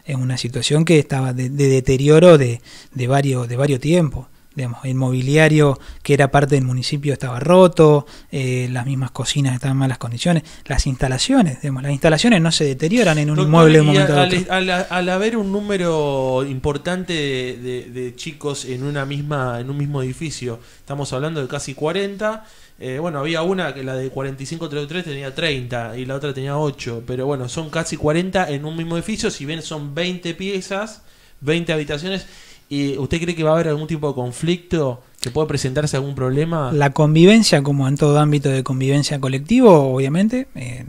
Es una situación que estaba de, deterioro de, de varios de varios tiempos digamos, el mobiliario que era parte del municipio estaba roto, eh, las mismas cocinas estaban en malas condiciones, las instalaciones, digamos, las instalaciones no se deterioran en un inmueble de un momento Al, haber un número importante de, chicos en una misma en un mismo edificio, estamos hablando de casi 40, eh, bueno, había una que la de 4533 tenía 30 y la otra tenía 8, pero bueno, son casi 40 en un mismo edificio, si bien son 20 piezas, 20 habitaciones ¿Y usted cree que va a haber algún tipo de conflicto? ¿Que puede presentarse algún problema? La convivencia, como en todo ámbito de convivencia colectivo, obviamente, eh,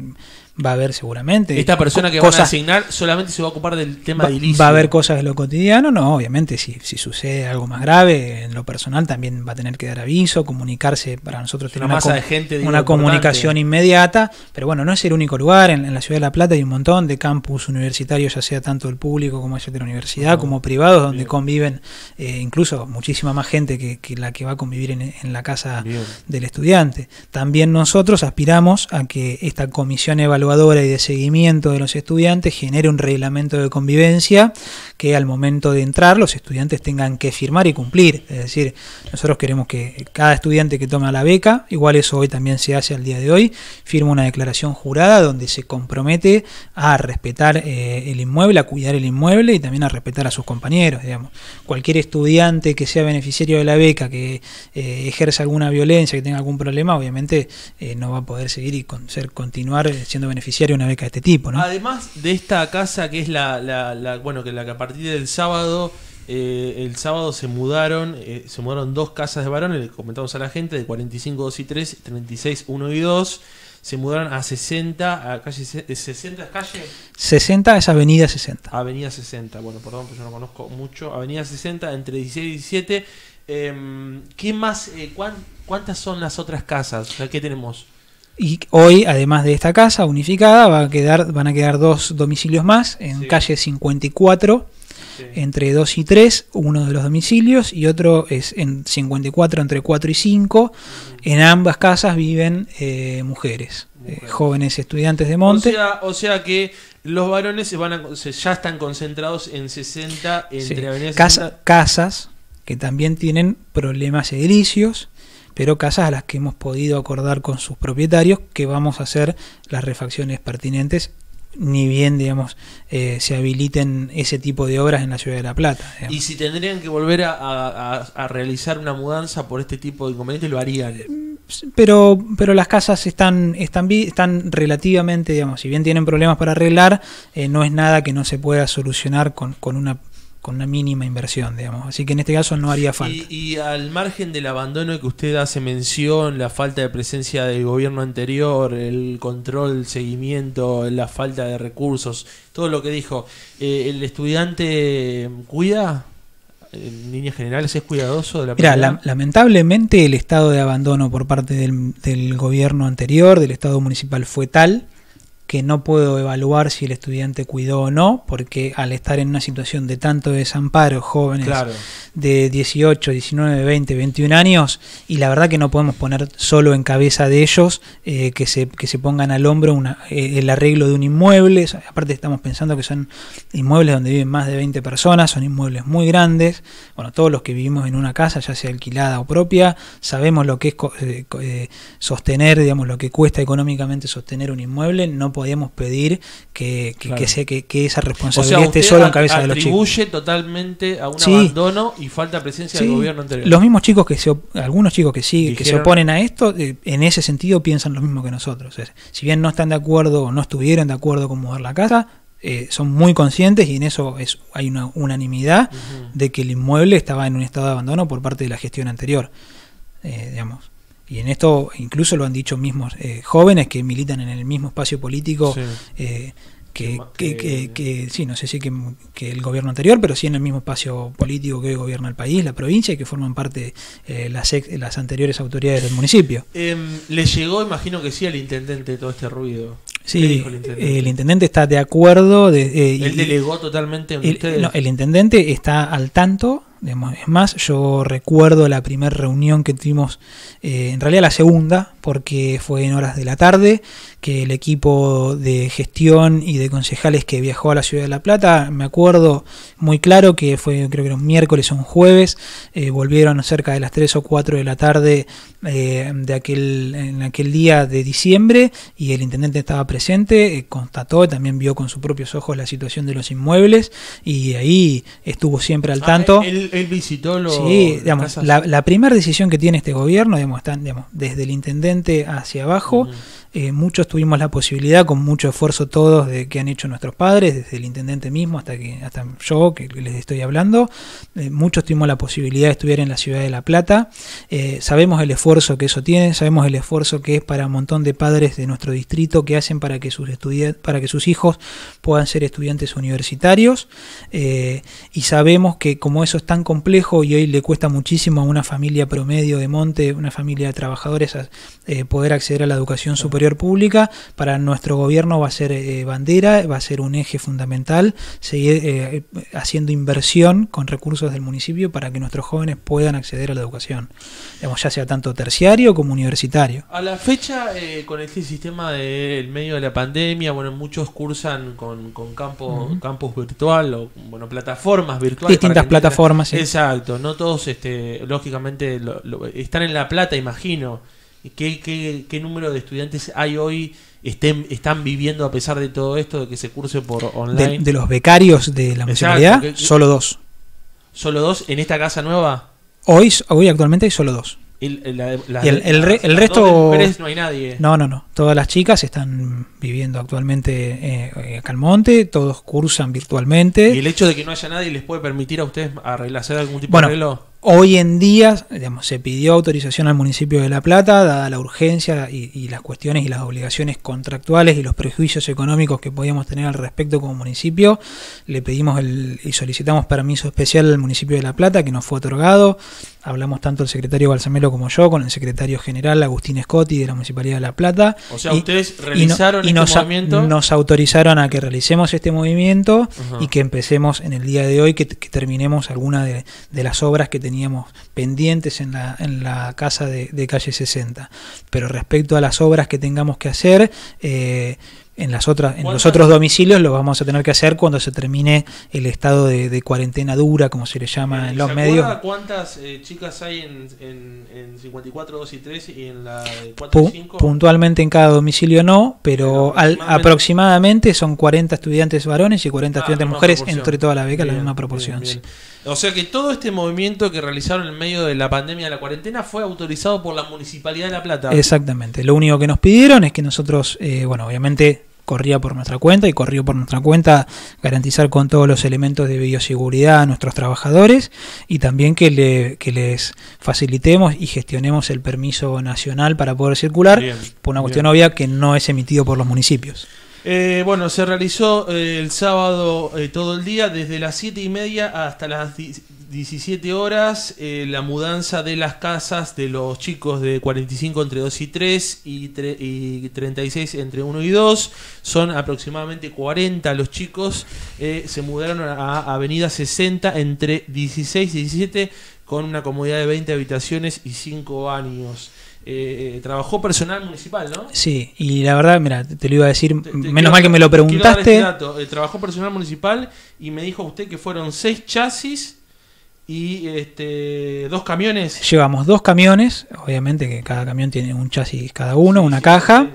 va a haber seguramente. Esta persona que va van a asignar solamente se va a ocupar del tema va, de Va a haber cosas de lo cotidiano, no, obviamente, si, sucede algo más grave, en lo personal también va a tener que dar aviso, comunicarse, para nosotros tener una, comunicación inmediata, pero bueno, no es el único lugar, en, la ciudad de La Plata hay un montón de campus universitarios, ya sea tanto el público como el de la universidad, como privados, donde conviven eh, incluso muchísima más gente que, la que va a convivir en, la casa del estudiante. También nosotros aspiramos a que esta comisión evalúe y de seguimiento de los estudiantes genere un reglamento de convivencia que al momento de entrar los estudiantes tengan que firmar y cumplir. Es decir, nosotros queremos que cada estudiante que toma la beca, igual eso hoy también se hace al día de hoy, firme una declaración jurada donde se compromete a respetar eh, el inmueble, a cuidar el inmueble y también a respetar a sus compañeros. Digamos. Cualquier estudiante que sea beneficiario de la beca, que eh, ejerza alguna violencia, que tenga algún problema, obviamente eh, no va a poder seguir y continuar siendo beneficiario beneficiario una beca de este tipo. ¿no? Además de esta casa que es la, la, la bueno, que la que a partir del sábado... Eh, el sábado se mudaron, eh, se mudaron dos casas de varones, le comentamos a la gente, de 45, 2 y 3, 36, 1 y 2. Se mudaron a 60, a calle, 60 calle. 60 es Avenida 60. Avenida 60, bueno, perdón, pero yo no conozco mucho. Avenida 60, entre 16 y 17. Em, ¿Qué más? Eh, ¿Cuántas son las otras casas? O sea, ¿Qué tenemos? Y hoy, además de esta casa unificada, va a quedar, van a quedar dos domicilios más en calle 54, entre 2 y 3, uno de los domicilios, y otro es en 54, entre 4 y 5. En ambas casas viven eh, eh, mujeres, jóvenes estudiantes de Monte. O sea, o sea que los varones se van ya están concentrados en 60, 60. casas que también tienen problemas edilicios pero casas a las que hemos podido acordar con sus propietarios que vamos a hacer las refacciones pertinentes ni bien, digamos, eh, se habiliten ese tipo de obras en la ciudad de La Plata. ¿Y si tendrían que volver a, realizar una mudanza por este tipo de inconvenientes, lo harían? Pero, pero las casas están, están, están relativamente, digamos, si bien tienen problemas para arreglar, eh, no es nada que no se pueda solucionar con, con una con una mínima inversión, digamos. Así que en este caso no haría falta. Y, al margen del abandono que usted hace mención, la falta de presencia del gobierno anterior, el control, el seguimiento, la falta de recursos, todo lo que dijo, eh, ¿el estudiante cuida? En líneas generales, ¿es cuidadoso de la Mira, lamentablemente el estado de abandono por parte del, del gobierno anterior, del Estado municipal, fue tal que no puedo evaluar si el estudiante cuidó o no, porque al estar en una situación de tanto desamparo, jóvenes de 18, 19, 20, 21 años, y la verdad que no podemos poner solo en cabeza de ellos eh, que, se, pongan al hombro eh, el arreglo de un inmueble, aparte estamos pensando que son inmuebles donde viven más de 20 personas, son inmuebles muy grandes, bueno, todos los que vivimos en una casa, ya sea alquilada o propia, sabemos lo que es eh, sostener, digamos, lo que cuesta económicamente sostener un inmueble, no podíamos pedir que, que, que, esa responsabilidad esté solo en cabeza de los chicos. Atribuye totalmente a un abandono y falta presencia del gobierno anterior. Los mismos chicos que se, algunos chicos que sí, que se oponen a esto, eh, en ese sentido piensan lo mismo que nosotros. si bien no están de acuerdo o no estuvieron de acuerdo con mudar la casa, eh, son muy conscientes y en eso es, hay una unanimidad de que el inmueble estaba en un estado de abandono por parte de la gestión anterior. Eh, digamos y en esto incluso lo han dicho mismos eh, jóvenes que militan en el mismo espacio político. Eh, que, sí, no sé si que, el gobierno anterior, pero sí en el mismo espacio político que hoy gobierna el país, la provincia, y que forman parte eh, las, las anteriores autoridades del municipio. Em, ¿Le llegó, imagino que sí, al intendente todo este ruido? Sí, el, intendente? está de acuerdo. De, delegó totalmente ustedes? el intendente está al tanto es más, yo recuerdo la primera reunión que tuvimos, eh, en realidad la segunda, porque fue en horas de la tarde, que el equipo de gestión y de concejales que viajó a la ciudad de La Plata, me acuerdo muy claro que fue creo que era un miércoles o un jueves, eh, volvieron cerca de las 3 o 4 de la tarde eh, de aquel, en aquel día de diciembre y el intendente estaba presente, constató, también vio con sus propios ojos la situación de los inmuebles y ahí estuvo siempre al ah, tanto él visitó los. Sí, digamos, la, primera decisión que tiene este gobierno, digamos, desde el intendente hacia abajo, eh, muchos tuvimos la posibilidad, con mucho esfuerzo todos, de que han hecho nuestros padres, desde el intendente mismo hasta que hasta yo, que les estoy hablando, eh, muchos tuvimos la posibilidad de estudiar en la ciudad de La Plata. Eh, sabemos el esfuerzo que eso tiene, sabemos el esfuerzo que es para un montón de padres de nuestro distrito que hacen para que sus, para que sus hijos puedan ser estudiantes universitarios. y sabemos que como eso es tan complejo y hoy le cuesta muchísimo a una familia promedio de monte, una familia de trabajadores, eh, poder acceder a la educación superior pública. Para nuestro gobierno va a ser eh, bandera, va a ser un eje fundamental, seguir eh, haciendo inversión con recursos del municipio para que nuestros jóvenes puedan acceder a la educación, ya sea tanto terciario como universitario. A la fecha, con este sistema del medio de la pandemia, bueno, muchos cursan con, con campo, campus virtual o bueno, plataformas virtuales. Distintas plataformas, Exacto, no todos, este, lógicamente, están en La Plata, imagino. ¿Qué, número de estudiantes hay hoy? Estén, están viviendo a pesar de todo esto, de que se curse por online. De, los becarios de la municipalidad, solo dos. ¿Solo dos en esta casa nueva? Hoy, hoy actualmente hay solo dos. El, el, resto. no hay nadie. No, no, no. Todas las chicas están viviendo actualmente eh, acá en Monte, todos cursan virtualmente. ¿Y el hecho de que no haya nadie les puede permitir a ustedes hacer algún tipo de Bueno, Hoy en día, digamos, se pidió autorización al municipio de La Plata, dada la urgencia y, las cuestiones y las obligaciones contractuales y los prejuicios económicos que podíamos tener al respecto como municipio. Le pedimos y solicitamos permiso especial al municipio de La Plata, que nos fue otorgado hablamos tanto el secretario Balsamelo como yo con el secretario general Agustín Scotti de la Municipalidad de La Plata. O sea, y, ustedes realizaron este nos, Nos autorizaron a que realicemos este movimiento y que empecemos en el día de hoy, que, terminemos alguna de, las obras que teníamos pendientes en la, casa de, calle 60. Pero respecto a las obras que tengamos que hacer, eh, en, las otras, en los otros domicilios lo vamos a tener que hacer cuando se termine el estado de, cuarentena dura, como se le llama en eh, los medios. ¿Cuántas eh, chicas hay en, 54, 2 y 3 en la 4 Puntualmente en cada domicilio no, pero, aproximadamente. son 40 estudiantes varones y 40 ah, estudiantes mujeres entre toda la beca, la misma proporción. O sea que todo este movimiento que realizaron en medio de la pandemia de la cuarentena fue autorizado por la Municipalidad de La Plata. Exactamente. Lo único que nos pidieron es que nosotros, eh, bueno, obviamente corría por nuestra cuenta y corrió por nuestra cuenta garantizar con todos los elementos de bioseguridad a nuestros trabajadores y también que, le, que les facilitemos y gestionemos el permiso nacional para poder circular por una cuestión obvia que no es emitido por los municipios. Eh, bueno, se realizó eh, el sábado eh, todo el día, desde las 7 y media hasta las 17 horas, eh, la mudanza de las casas de los chicos de 45 entre 2 y 3 y, y 36 entre 1 y 2. Son aproximadamente 40 los chicos. Eh, se mudaron a Avenida 60 entre 16 y 17 con una comodidad de 20 habitaciones y 5 baños. Eh, trabajó personal municipal, ¿no? Sí, y la verdad, mira, te lo iba a decir, menos mal que me lo preguntaste. el trabajó personal municipal y me dijo usted que fueron 6 chasis y este, dos camiones. Llevamos dos camiones, obviamente que cada camión tiene un chasis cada uno, una caja.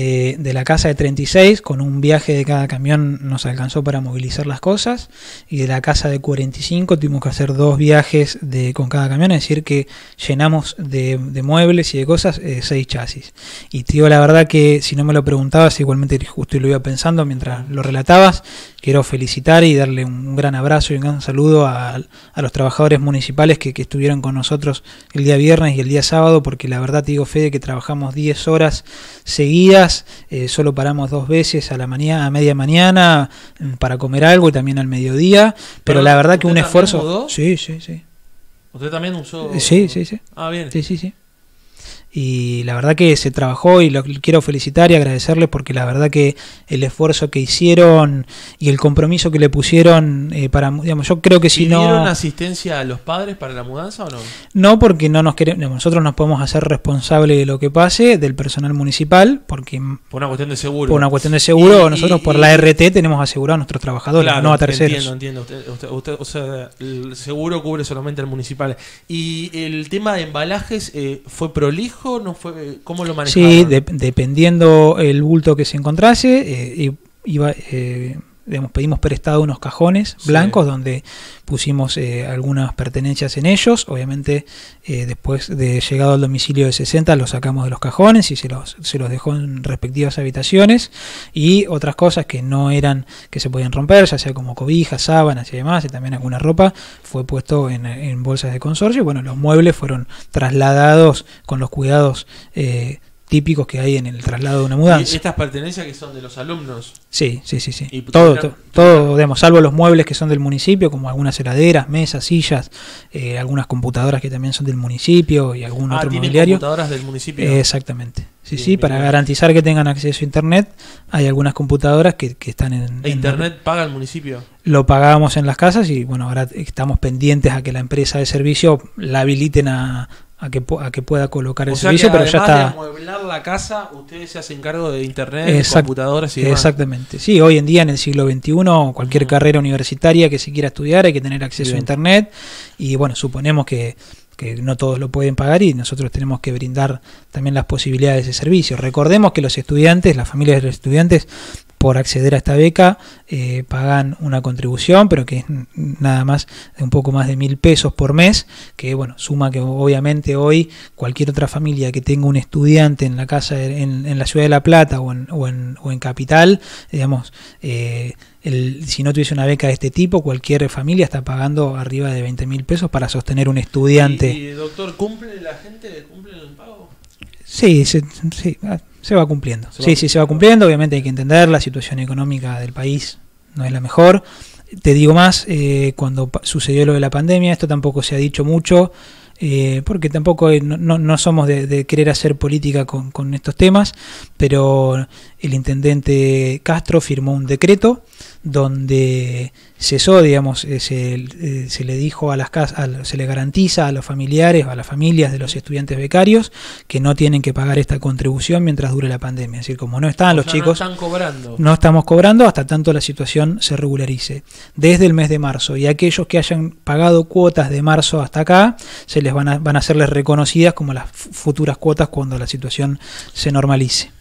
Eh, de la casa de 36, con un viaje de cada camión nos alcanzó para movilizar las cosas, y de la casa de 45 tuvimos que hacer dos viajes de, con cada camión, es decir, que llenamos de, muebles y de cosas eh, seis chasis. Y tío, la verdad que si no me lo preguntabas, igualmente justo lo iba pensando mientras lo relatabas, quiero felicitar y darle un, gran abrazo y un gran saludo a, los trabajadores municipales que, que estuvieron con nosotros el día viernes y el día sábado, porque la verdad te digo, Fede, que trabajamos 10 horas seguidas, eh, solo paramos dos veces a la mañana, a media mañana mm, para comer algo y también al mediodía, pero, la verdad que un esfuerzo... Sí, sí, sí. ¿Usted también usó? Eh, sí, sí, sí. Ah, bien. Sí, sí, sí y la verdad que se trabajó y lo quiero felicitar y agradecerles porque la verdad que el esfuerzo que hicieron y el compromiso que le pusieron eh, para digamos yo creo que si no dieron asistencia a los padres para la mudanza o no no porque no nos queremos nosotros nos podemos hacer responsable de lo que pase del personal municipal porque por una cuestión de seguro por una cuestión de seguro nosotros por la RT tenemos asegurado a nuestros trabajadores no a terceros entiendo entiendo usted, o sea el seguro cubre solamente al municipal y el tema de embalajes eh, fue prolijo ¿No fue, ¿Cómo lo manejaron? Sí, dependiendo el bulto que se encontrase, eh, iba, eh, pedimos prestado unos cajones blancos donde pusimos eh, algunas pertenencias en ellos. Obviamente, eh, después de llegado al domicilio de 60, los sacamos de los cajones y se los, se los dejó en respectivas habitaciones. Y otras cosas que no eran, que se podían romper, ya sea como cobijas, sábanas y demás, y también alguna ropa, fue puesto en, bolsas de consorcio. bueno, los muebles fueron trasladados con los cuidados. Eh, típicos que hay en el traslado de una mudanza. ¿Y estas pertenencias que son de los alumnos? Sí, sí, sí, sí. todo, todo, digamos, salvo los muebles que son del municipio, como algunas heladeras, mesas, sillas, eh, algunas computadoras que también son del municipio y algún ah, otro mobiliario. computadoras del municipio? Eh, exactamente. Sí, sí, para garantizar que tengan acceso a internet, hay algunas computadoras que, están ¿E en... internet paga el municipio? Lo pagamos en las casas y bueno, ahora estamos pendientes a que la empresa de servicio la habiliten a, a que, pueda colocar el servicio, pero ya está. De amueblar la casa, ustedes se hacen cargo de internet, computadoras y Exactamente. Sí, hoy en día en el siglo XXI, cualquier carrera universitaria que se quiera estudiar hay que tener acceso a internet. Y bueno, suponemos que, que no todos lo pueden pagar y nosotros tenemos que brindar también las posibilidades de servicio. Recordemos que los estudiantes, las familias de los estudiantes, por acceder a esta beca eh, pagan una contribución, pero que es nada más de un poco más de mil pesos por mes, que bueno, suma que obviamente hoy cualquier otra familia que tenga un estudiante en la casa, en, la ciudad de La Plata o en, Capital, digamos, eh, si no tuviese una beca de este tipo, cualquier familia está pagando arriba de 20 mil pesos para sostener un estudiante. ¿Y, doctor, cumple la gente? ¿Cumple el pago? sí, sí ah, se va cumpliendo. sí, sí, se va cumpliendo. Obviamente hay que entender la situación económica del país no es la mejor. Te digo más, eh, cuando sucedió lo de la pandemia, esto tampoco se ha dicho mucho, eh, porque tampoco no, somos de, querer hacer política con, estos temas, pero el intendente Castro firmó un decreto donde digamos, eh, eh, se, le dijo a las casas, se le garantiza a los familiares o a las familias de los estudiantes becarios que no tienen que pagar esta contribución mientras dure la pandemia. Es decir, como no están los chicos, no, cobrando. no estamos cobrando hasta tanto la situación se regularice. Desde el mes de marzo y aquellos que hayan pagado cuotas de marzo hasta acá, se les van a, van a serles reconocidas como las futuras cuotas cuando la situación se normalice.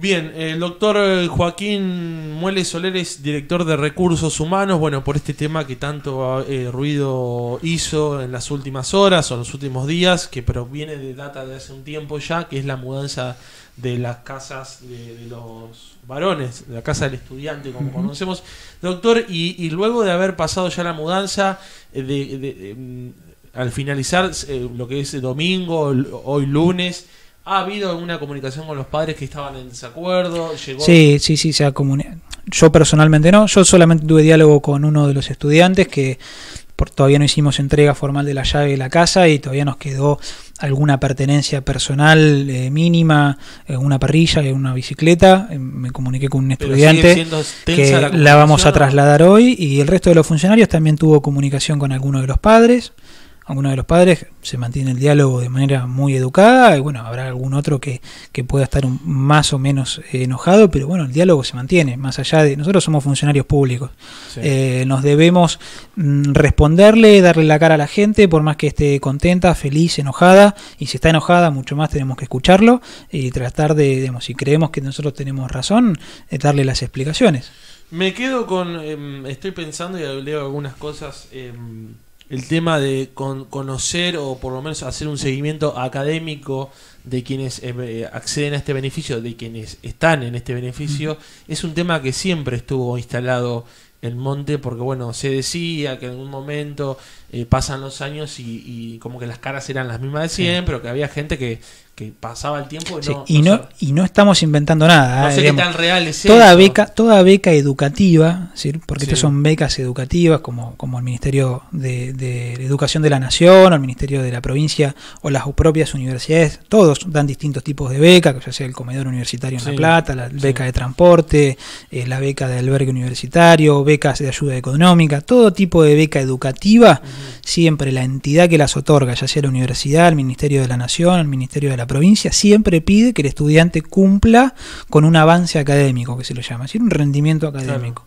Bien, el doctor eh, Joaquín Muele Soler es director de recursos humanos, bueno, por este tema que tanto eh, ruido hizo en las últimas horas o los últimos días, que proviene de data de hace un tiempo ya, que es la mudanza de las casas de, los varones, de la casa del estudiante, como conocemos. Doctor, y, luego de haber pasado ya la mudanza, eh, mm, al finalizar lo que es domingo, hoy lunes, ¿Ha habido alguna comunicación con los padres que estaban en desacuerdo? Sí, sí, sí, se Yo personalmente no, yo solamente tuve diálogo con uno de los estudiantes que por, todavía no hicimos entrega formal de la llave de la casa y todavía nos quedó alguna pertenencia personal eh, mínima, eh, una parrilla, eh, una bicicleta. me comuniqué con un estudiante que la, la vamos a trasladar hoy y el resto de los funcionarios también tuvo comunicación con alguno de los padres. Algunos de los padres se mantiene el diálogo de manera muy educada, y bueno, habrá algún otro que, pueda estar más o menos eh, enojado, pero bueno, el diálogo se mantiene, más allá de nosotros somos funcionarios públicos, eh, nos debemos mm, responderle, darle la cara a la gente, por más que esté contenta, feliz, enojada, y si está enojada, mucho más tenemos que escucharlo y tratar de, digamos, si creemos que nosotros tenemos razón, eh, darle las explicaciones. Me quedo con, em, estoy pensando y leo algunas cosas em, el tema de conocer o por lo menos hacer un seguimiento académico de quienes eh, eh, acceden a este beneficio, de quienes están en este beneficio, es un tema que siempre estuvo instalado en Monte, porque bueno, se decía que en algún momento eh, pasan los años y, como que las caras eran las mismas de siempre, pero que había gente que, que pasaba el tiempo y no, y, no, estamos inventando nada. No ¿eh? sé tan toda beca Toda beca educativa, porque estas son becas educativas como, como el Ministerio de, Educación de la Nación, o el Ministerio de la Provincia o las propias universidades, todos dan distintos tipos de becas, ya sea el comedor universitario en La Plata, la beca de transporte, eh, la beca de albergue universitario, becas de ayuda económica, todo tipo de beca educativa, siempre la entidad que las otorga, ya sea la universidad, el Ministerio de la Nación, el Ministerio de la la provincia siempre pide que el estudiante cumpla con un avance académico, que se lo llama, es decir, un rendimiento académico.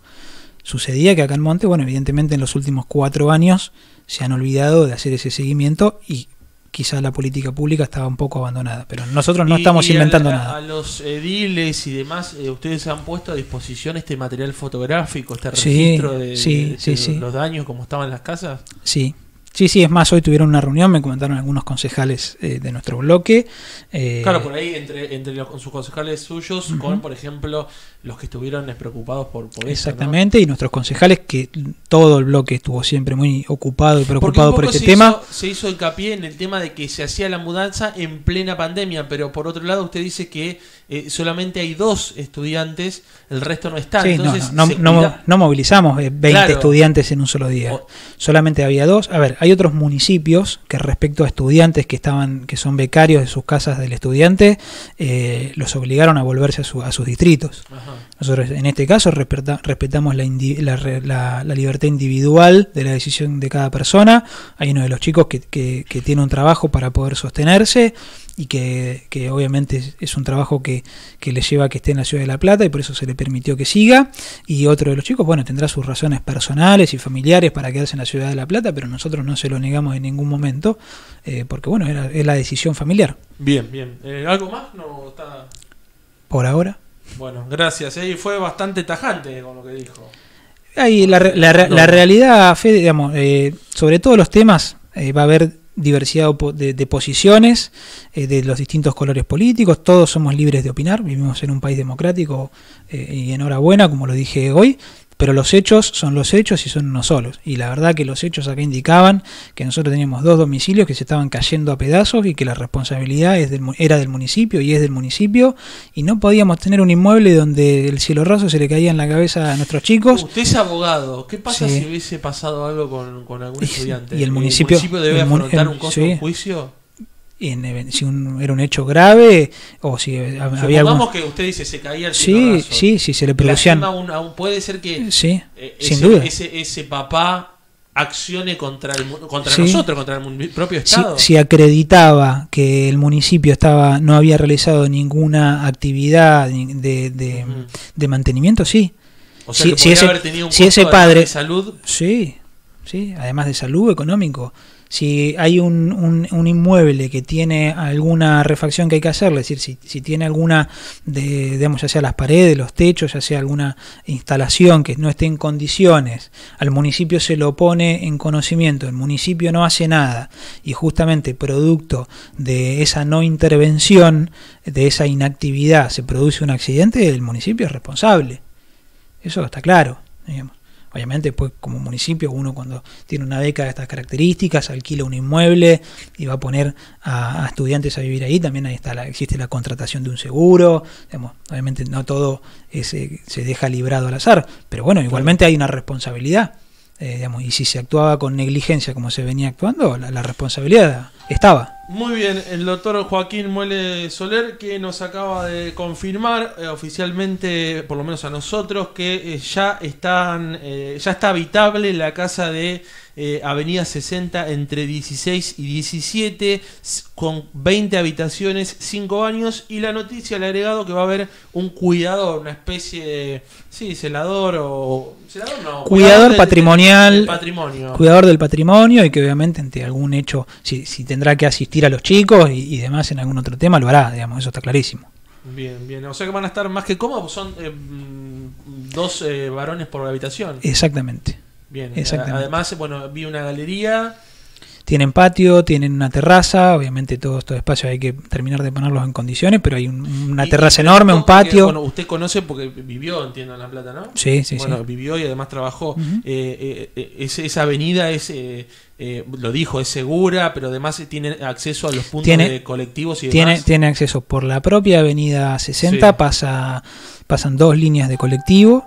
Sucedía que acá en Monte, bueno, evidentemente en los últimos cuatro años se han olvidado de hacer ese seguimiento y quizás la política pública estaba un poco abandonada, pero nosotros no estamos inventando nada. A los ediles y demás, eh, ustedes han puesto a disposición este material fotográfico, este registro de, los daños, como estaban las casas. Sí, Sí, sí, es más, hoy tuvieron una reunión, me comentaron algunos concejales eh, de nuestro bloque. Eh, claro, por ahí, entre, entre sus concejales suyos, con, por ejemplo, los que estuvieron preocupados por, por Exactamente, y nuestros concejales, que todo el bloque estuvo siempre muy ocupado y preocupado por este tema. se hizo hincapié en el tema de que se hacía la mudanza en plena pandemia, pero por otro lado usted dice que eh, solamente hay dos estudiantes, el resto no está. Entonces, no, no, no, movilizamos 20 eh, estudiantes en un solo día, solamente había dos. A ver, hay otros municipios que respecto a estudiantes que estaban que son becarios de sus casas del estudiante, eh, los obligaron a volverse a, a sus distritos. Ajá. Nosotros en este caso respetamos la, libertad individual de la decisión de cada persona. Hay uno de los chicos que, tiene un trabajo para poder sostenerse y que, obviamente es, un trabajo que, le lleva a que esté en la ciudad de La Plata y por eso se le permitió que siga. Y otro de los chicos, bueno, tendrá sus razones personales y familiares para quedarse en la ciudad de La Plata, pero nosotros no se lo negamos en ningún momento, eh, porque bueno, es la decisión familiar. Bien, bien. Eh, ¿Algo más? No está... Por ahora. Bueno, gracias. Ahí ¿eh? fue bastante tajante con lo que dijo. Ahí la, realidad, Fede, eh, sobre todos los temas eh, va a haber diversidad de, posiciones, de los distintos colores políticos, todos somos libres de opinar, vivimos en un país democrático y enhorabuena, como lo dije hoy, pero los hechos son los hechos y son unos solos. Y la verdad que los hechos acá indicaban que nosotros teníamos dos domicilios que se estaban cayendo a pedazos y que la responsabilidad era del municipio y es del municipio. Y no podíamos tener un inmueble donde el cielo raso se le caía en la cabeza a nuestros chicos. Usted es abogado. ¿Qué pasa si hubiese pasado algo con, algún estudiante? ¿Y el municipio, un costo juicio? en, si un, era un hecho grave o si e-, había algún... que usted dice se caía el sí sí sí se le producían puede ser que eh, sin ese, duda ese, papá accione contra el contra nosotros contra el propio estado si, si, acreditaba que el municipio estaba no había realizado ninguna actividad de, de, mantenimiento sí o sea si, que si ese, haber tenido un si ese padre de salud sí sí además de salud económico si hay un, un, inmueble que tiene alguna refacción que hay que hacer, es decir, si, si tiene alguna, de, digamos, ya sea las paredes, los techos, ya sea alguna instalación que no esté en condiciones, al municipio se lo pone en conocimiento, el municipio no hace nada y justamente producto de esa no intervención, de esa inactividad, se produce un accidente, el municipio es responsable. Eso está claro, digamos. Obviamente, pues como municipio, uno cuando tiene una beca de estas características, alquila un inmueble y va a poner a, estudiantes a vivir ahí, también ahí está existe la contratación de un seguro. Digamos, obviamente no todo eh, se deja librado al azar, pero bueno, igualmente hay una responsabilidad. Eh, digamos, y si se actuaba con negligencia como se venía actuando, la responsabilidad estaba. Muy bien, el doctor Joaquín Muele Soler que nos acaba de confirmar eh, oficialmente, por lo menos a nosotros, que eh, ya están, eh, ya está habitable la casa de Avenida 60 entre 16 y 17 con 20 habitaciones, 5 años y la noticia, ha agregado que va a haber un cuidador, una especie de, sí, celador o cuidador, patrimonial, cuidador del patrimonio y que obviamente ante algún hecho, si, tendrá que asistir a los chicos y, demás en algún otro tema, lo hará, digamos, eso está clarísimo. Bien, bien, o sea que van a estar más que cómodos, son eh, mm, dos eh, varones por la habitación. Exactamente. Bien, eh, Exactamente. además, bueno, vi una galería tienen patio, tienen una terraza, obviamente todos estos espacios hay que terminar de ponerlos en condiciones, pero hay una terraza enorme, un patio. Bueno, usted conoce porque vivió, entiendo, en La Plata, ¿no? Sí, sí, bueno, vivió y además trabajó. Eh, eh, eh, esa avenida es... lo dijo, es segura, pero además tiene acceso a los puntos de colectivos y demás. Tiene, tiene acceso por la propia avenida 60, pasa, pasan dos líneas de colectivo,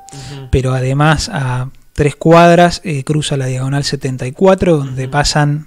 pero además a tres cuadras cruza la diagonal 74, donde pasan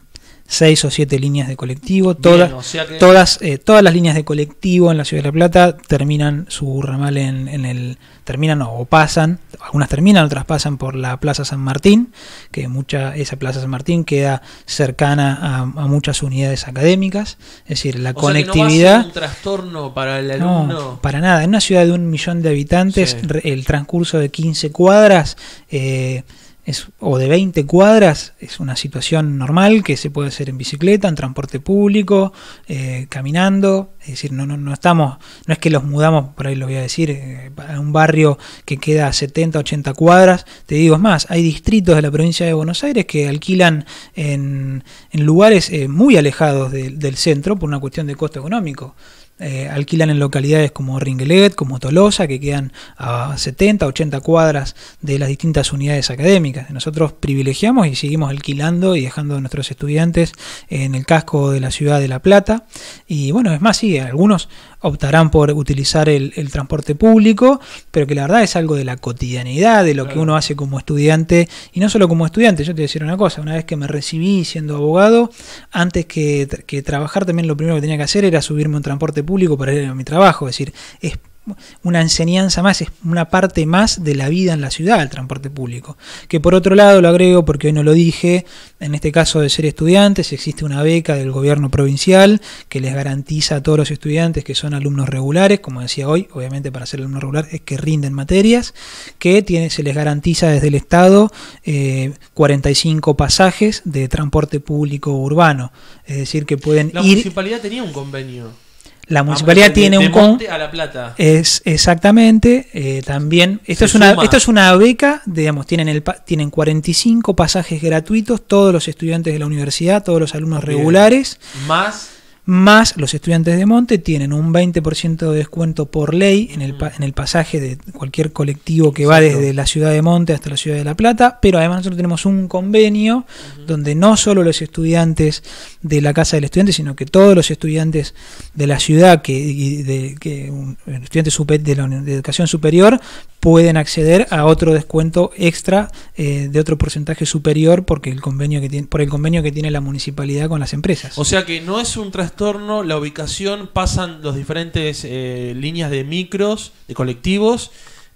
seis o siete líneas de colectivo. Todas, todas, eh, todas las líneas de colectivo en la ciudad de La Plata terminan su ramal en, el. terminan o pasan, algunas terminan, otras pasan por la Plaza San Martín, que mucha, esa Plaza San Martín queda cercana a, muchas unidades académicas. Es decir, la conectividad. No un trastorno para el alumno. No, para nada. En una ciudad de un millón de habitantes, el transcurso de 15 cuadras. Eh, es, o de 20 cuadras, es una situación normal que se puede hacer en bicicleta, en transporte público, eh, caminando. Es decir, no, no, no, estamos, no es que los mudamos, por ahí lo voy a decir, eh, a un barrio que queda a 70, 80 cuadras. Te digo, es más, hay distritos de la provincia de Buenos Aires que alquilan en, lugares eh, muy alejados del centro por una cuestión de costo económico. Eh, alquilan en localidades como Ringelet, como Tolosa, que quedan a 70, 80 cuadras de las distintas unidades académicas. Nosotros privilegiamos y seguimos alquilando y dejando a nuestros estudiantes en el casco de la ciudad de La Plata. Y bueno, es más, sí, algunos optarán por utilizar el, transporte público, pero que la verdad es algo de la cotidianidad, de lo que uno hace como estudiante, y no solo como estudiante, yo te voy a decir una cosa, una vez que me recibí siendo abogado, antes que, que trabajar también lo primero que tenía que hacer era subirme a un transporte público para ir a mi trabajo, es decir, es una enseñanza más, es una parte más de la vida en la ciudad, el transporte público. Que por otro lado, lo agrego porque hoy no lo dije, en este caso de ser estudiantes, existe una beca del gobierno provincial que les garantiza a todos los estudiantes que son alumnos regulares, como decía hoy, obviamente para ser alumno regular es que rinden materias, que tiene, se les garantiza desde el Estado 45 eh, pasajes de transporte público urbano. Es decir, que pueden... La municipalidad tenía un convenio. La ah, municipalidad tiene un a la Plata. Es exactamente, eh, también esto es una esto es una beca, digamos, tienen el tienen 45 pasajes gratuitos todos los estudiantes de la universidad, todos los alumnos regulares. Más más los estudiantes de Monte tienen un 20% de descuento por ley en el, pasaje de cualquier colectivo que va desde la ciudad de Monte hasta la ciudad de La Plata, pero además nosotros tenemos un convenio donde no solo los estudiantes de la Casa del Estudiante, sino que todos los estudiantes de la ciudad, que, de, estudiantes de, la, de educación superior, pueden acceder a otro descuento extra eh, de otro porcentaje superior porque el convenio que tiene, por el convenio que tiene la municipalidad con las empresas. O sea que no es un trastorno, la ubicación pasan las diferentes eh, líneas de micros, de colectivos.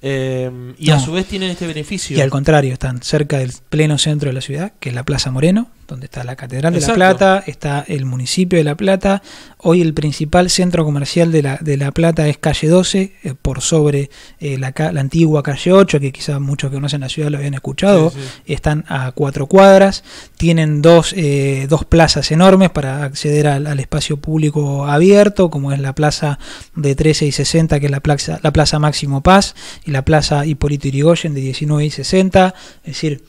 Eh, y a su vez tienen este beneficio. Y al contrario, están cerca del pleno centro de la ciudad, que es la Plaza Moreno, donde está la Catedral de La Plata, está el municipio de La Plata. Hoy el principal centro comercial de La, de la Plata es Calle 12, eh, por sobre eh, la, antigua Calle 8, que quizás muchos que conocen la ciudad lo habían escuchado. Están a cuatro cuadras, tienen dos, eh, dos plazas enormes para acceder al, espacio público abierto, como es la Plaza de 13 y 60, que es la Plaza, la plaza Máximo Paz, y la Plaza Hipólito Yrigoyen de 19 y 60. Es decir,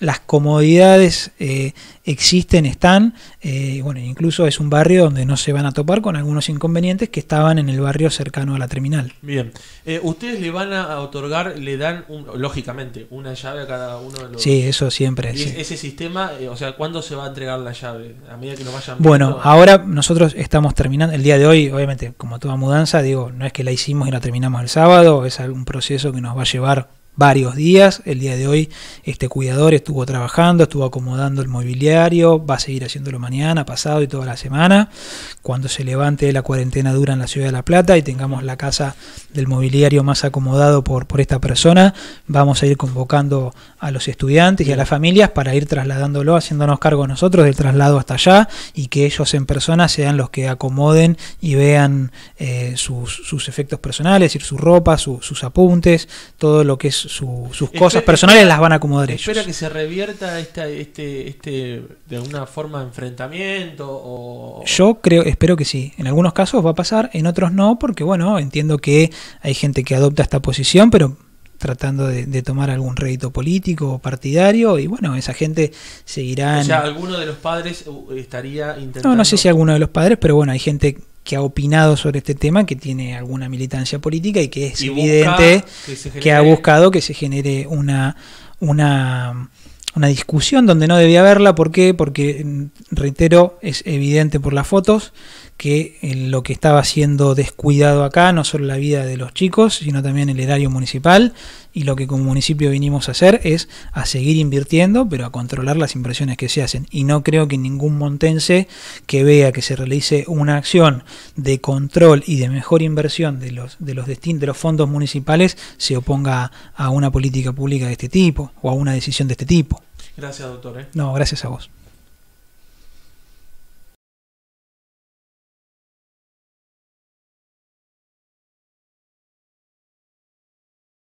las comodidades eh, existen, están, eh, bueno, incluso es un barrio donde no se van a topar con algunos inconvenientes que estaban en el barrio cercano a la terminal. Bien, eh, ustedes le van a otorgar, le dan, lógicamente, una llave a cada uno de los... Sí, eso siempre. Y ese sistema, o sea, ¿cuándo se va a entregar la llave? A medida que vayan... Bueno, ahora nosotros estamos terminando, el día de hoy, obviamente, como toda mudanza, digo, no es que la hicimos y la terminamos el sábado, es algún proceso que nos va a llevar varios días. El día de hoy este cuidador estuvo trabajando, estuvo acomodando el mobiliario, va a seguir haciéndolo mañana, pasado y toda la semana. Cuando se levante la cuarentena dura en la ciudad de La Plata y tengamos la casa del mobiliario más acomodado por, por esta persona, vamos a ir convocando a los estudiantes y a las familias para ir trasladándolo, haciéndonos cargo nosotros del traslado hasta allá y que ellos en persona sean los que acomoden y vean eh, sus, efectos personales, su ropa, sus apuntes, todo lo que es sus cosas personales las van a acomodar ellos. Espera que se revierta este, este, de alguna forma, enfrentamiento. O... Yo creo, espero que sí. En algunos casos va a pasar, en otros no, porque bueno, entiendo que hay gente que adopta esta posición, pero tratando de, tomar algún rédito político o partidario y bueno, esa gente seguirá... O sea, alguno de los padres uh, estaría intentando... No, no sé si alguno de los padres, pero bueno, hay gente que ha opinado sobre este tema, que tiene alguna militancia política y que es evidente que, ha buscado que se genere una, una, una discusión donde no debía haberla. ¿Por qué? Porque, mm, reitero, es evidente por las fotos, que eh, lo que estaba siendo descuidado acá, no solo la vida de los chicos, sino también el erario municipal, y lo que como municipio vinimos a hacer es a seguir invirtiendo, pero a controlar las inversiones que se hacen. Y no creo que ningún montense que vea que se realice una acción de control y de mejor inversión de los, de los, de los fondos municipales se oponga a, una política pública de este tipo o a una decisión de este tipo. Gracias, doctor. ¿eh? No, gracias a vos.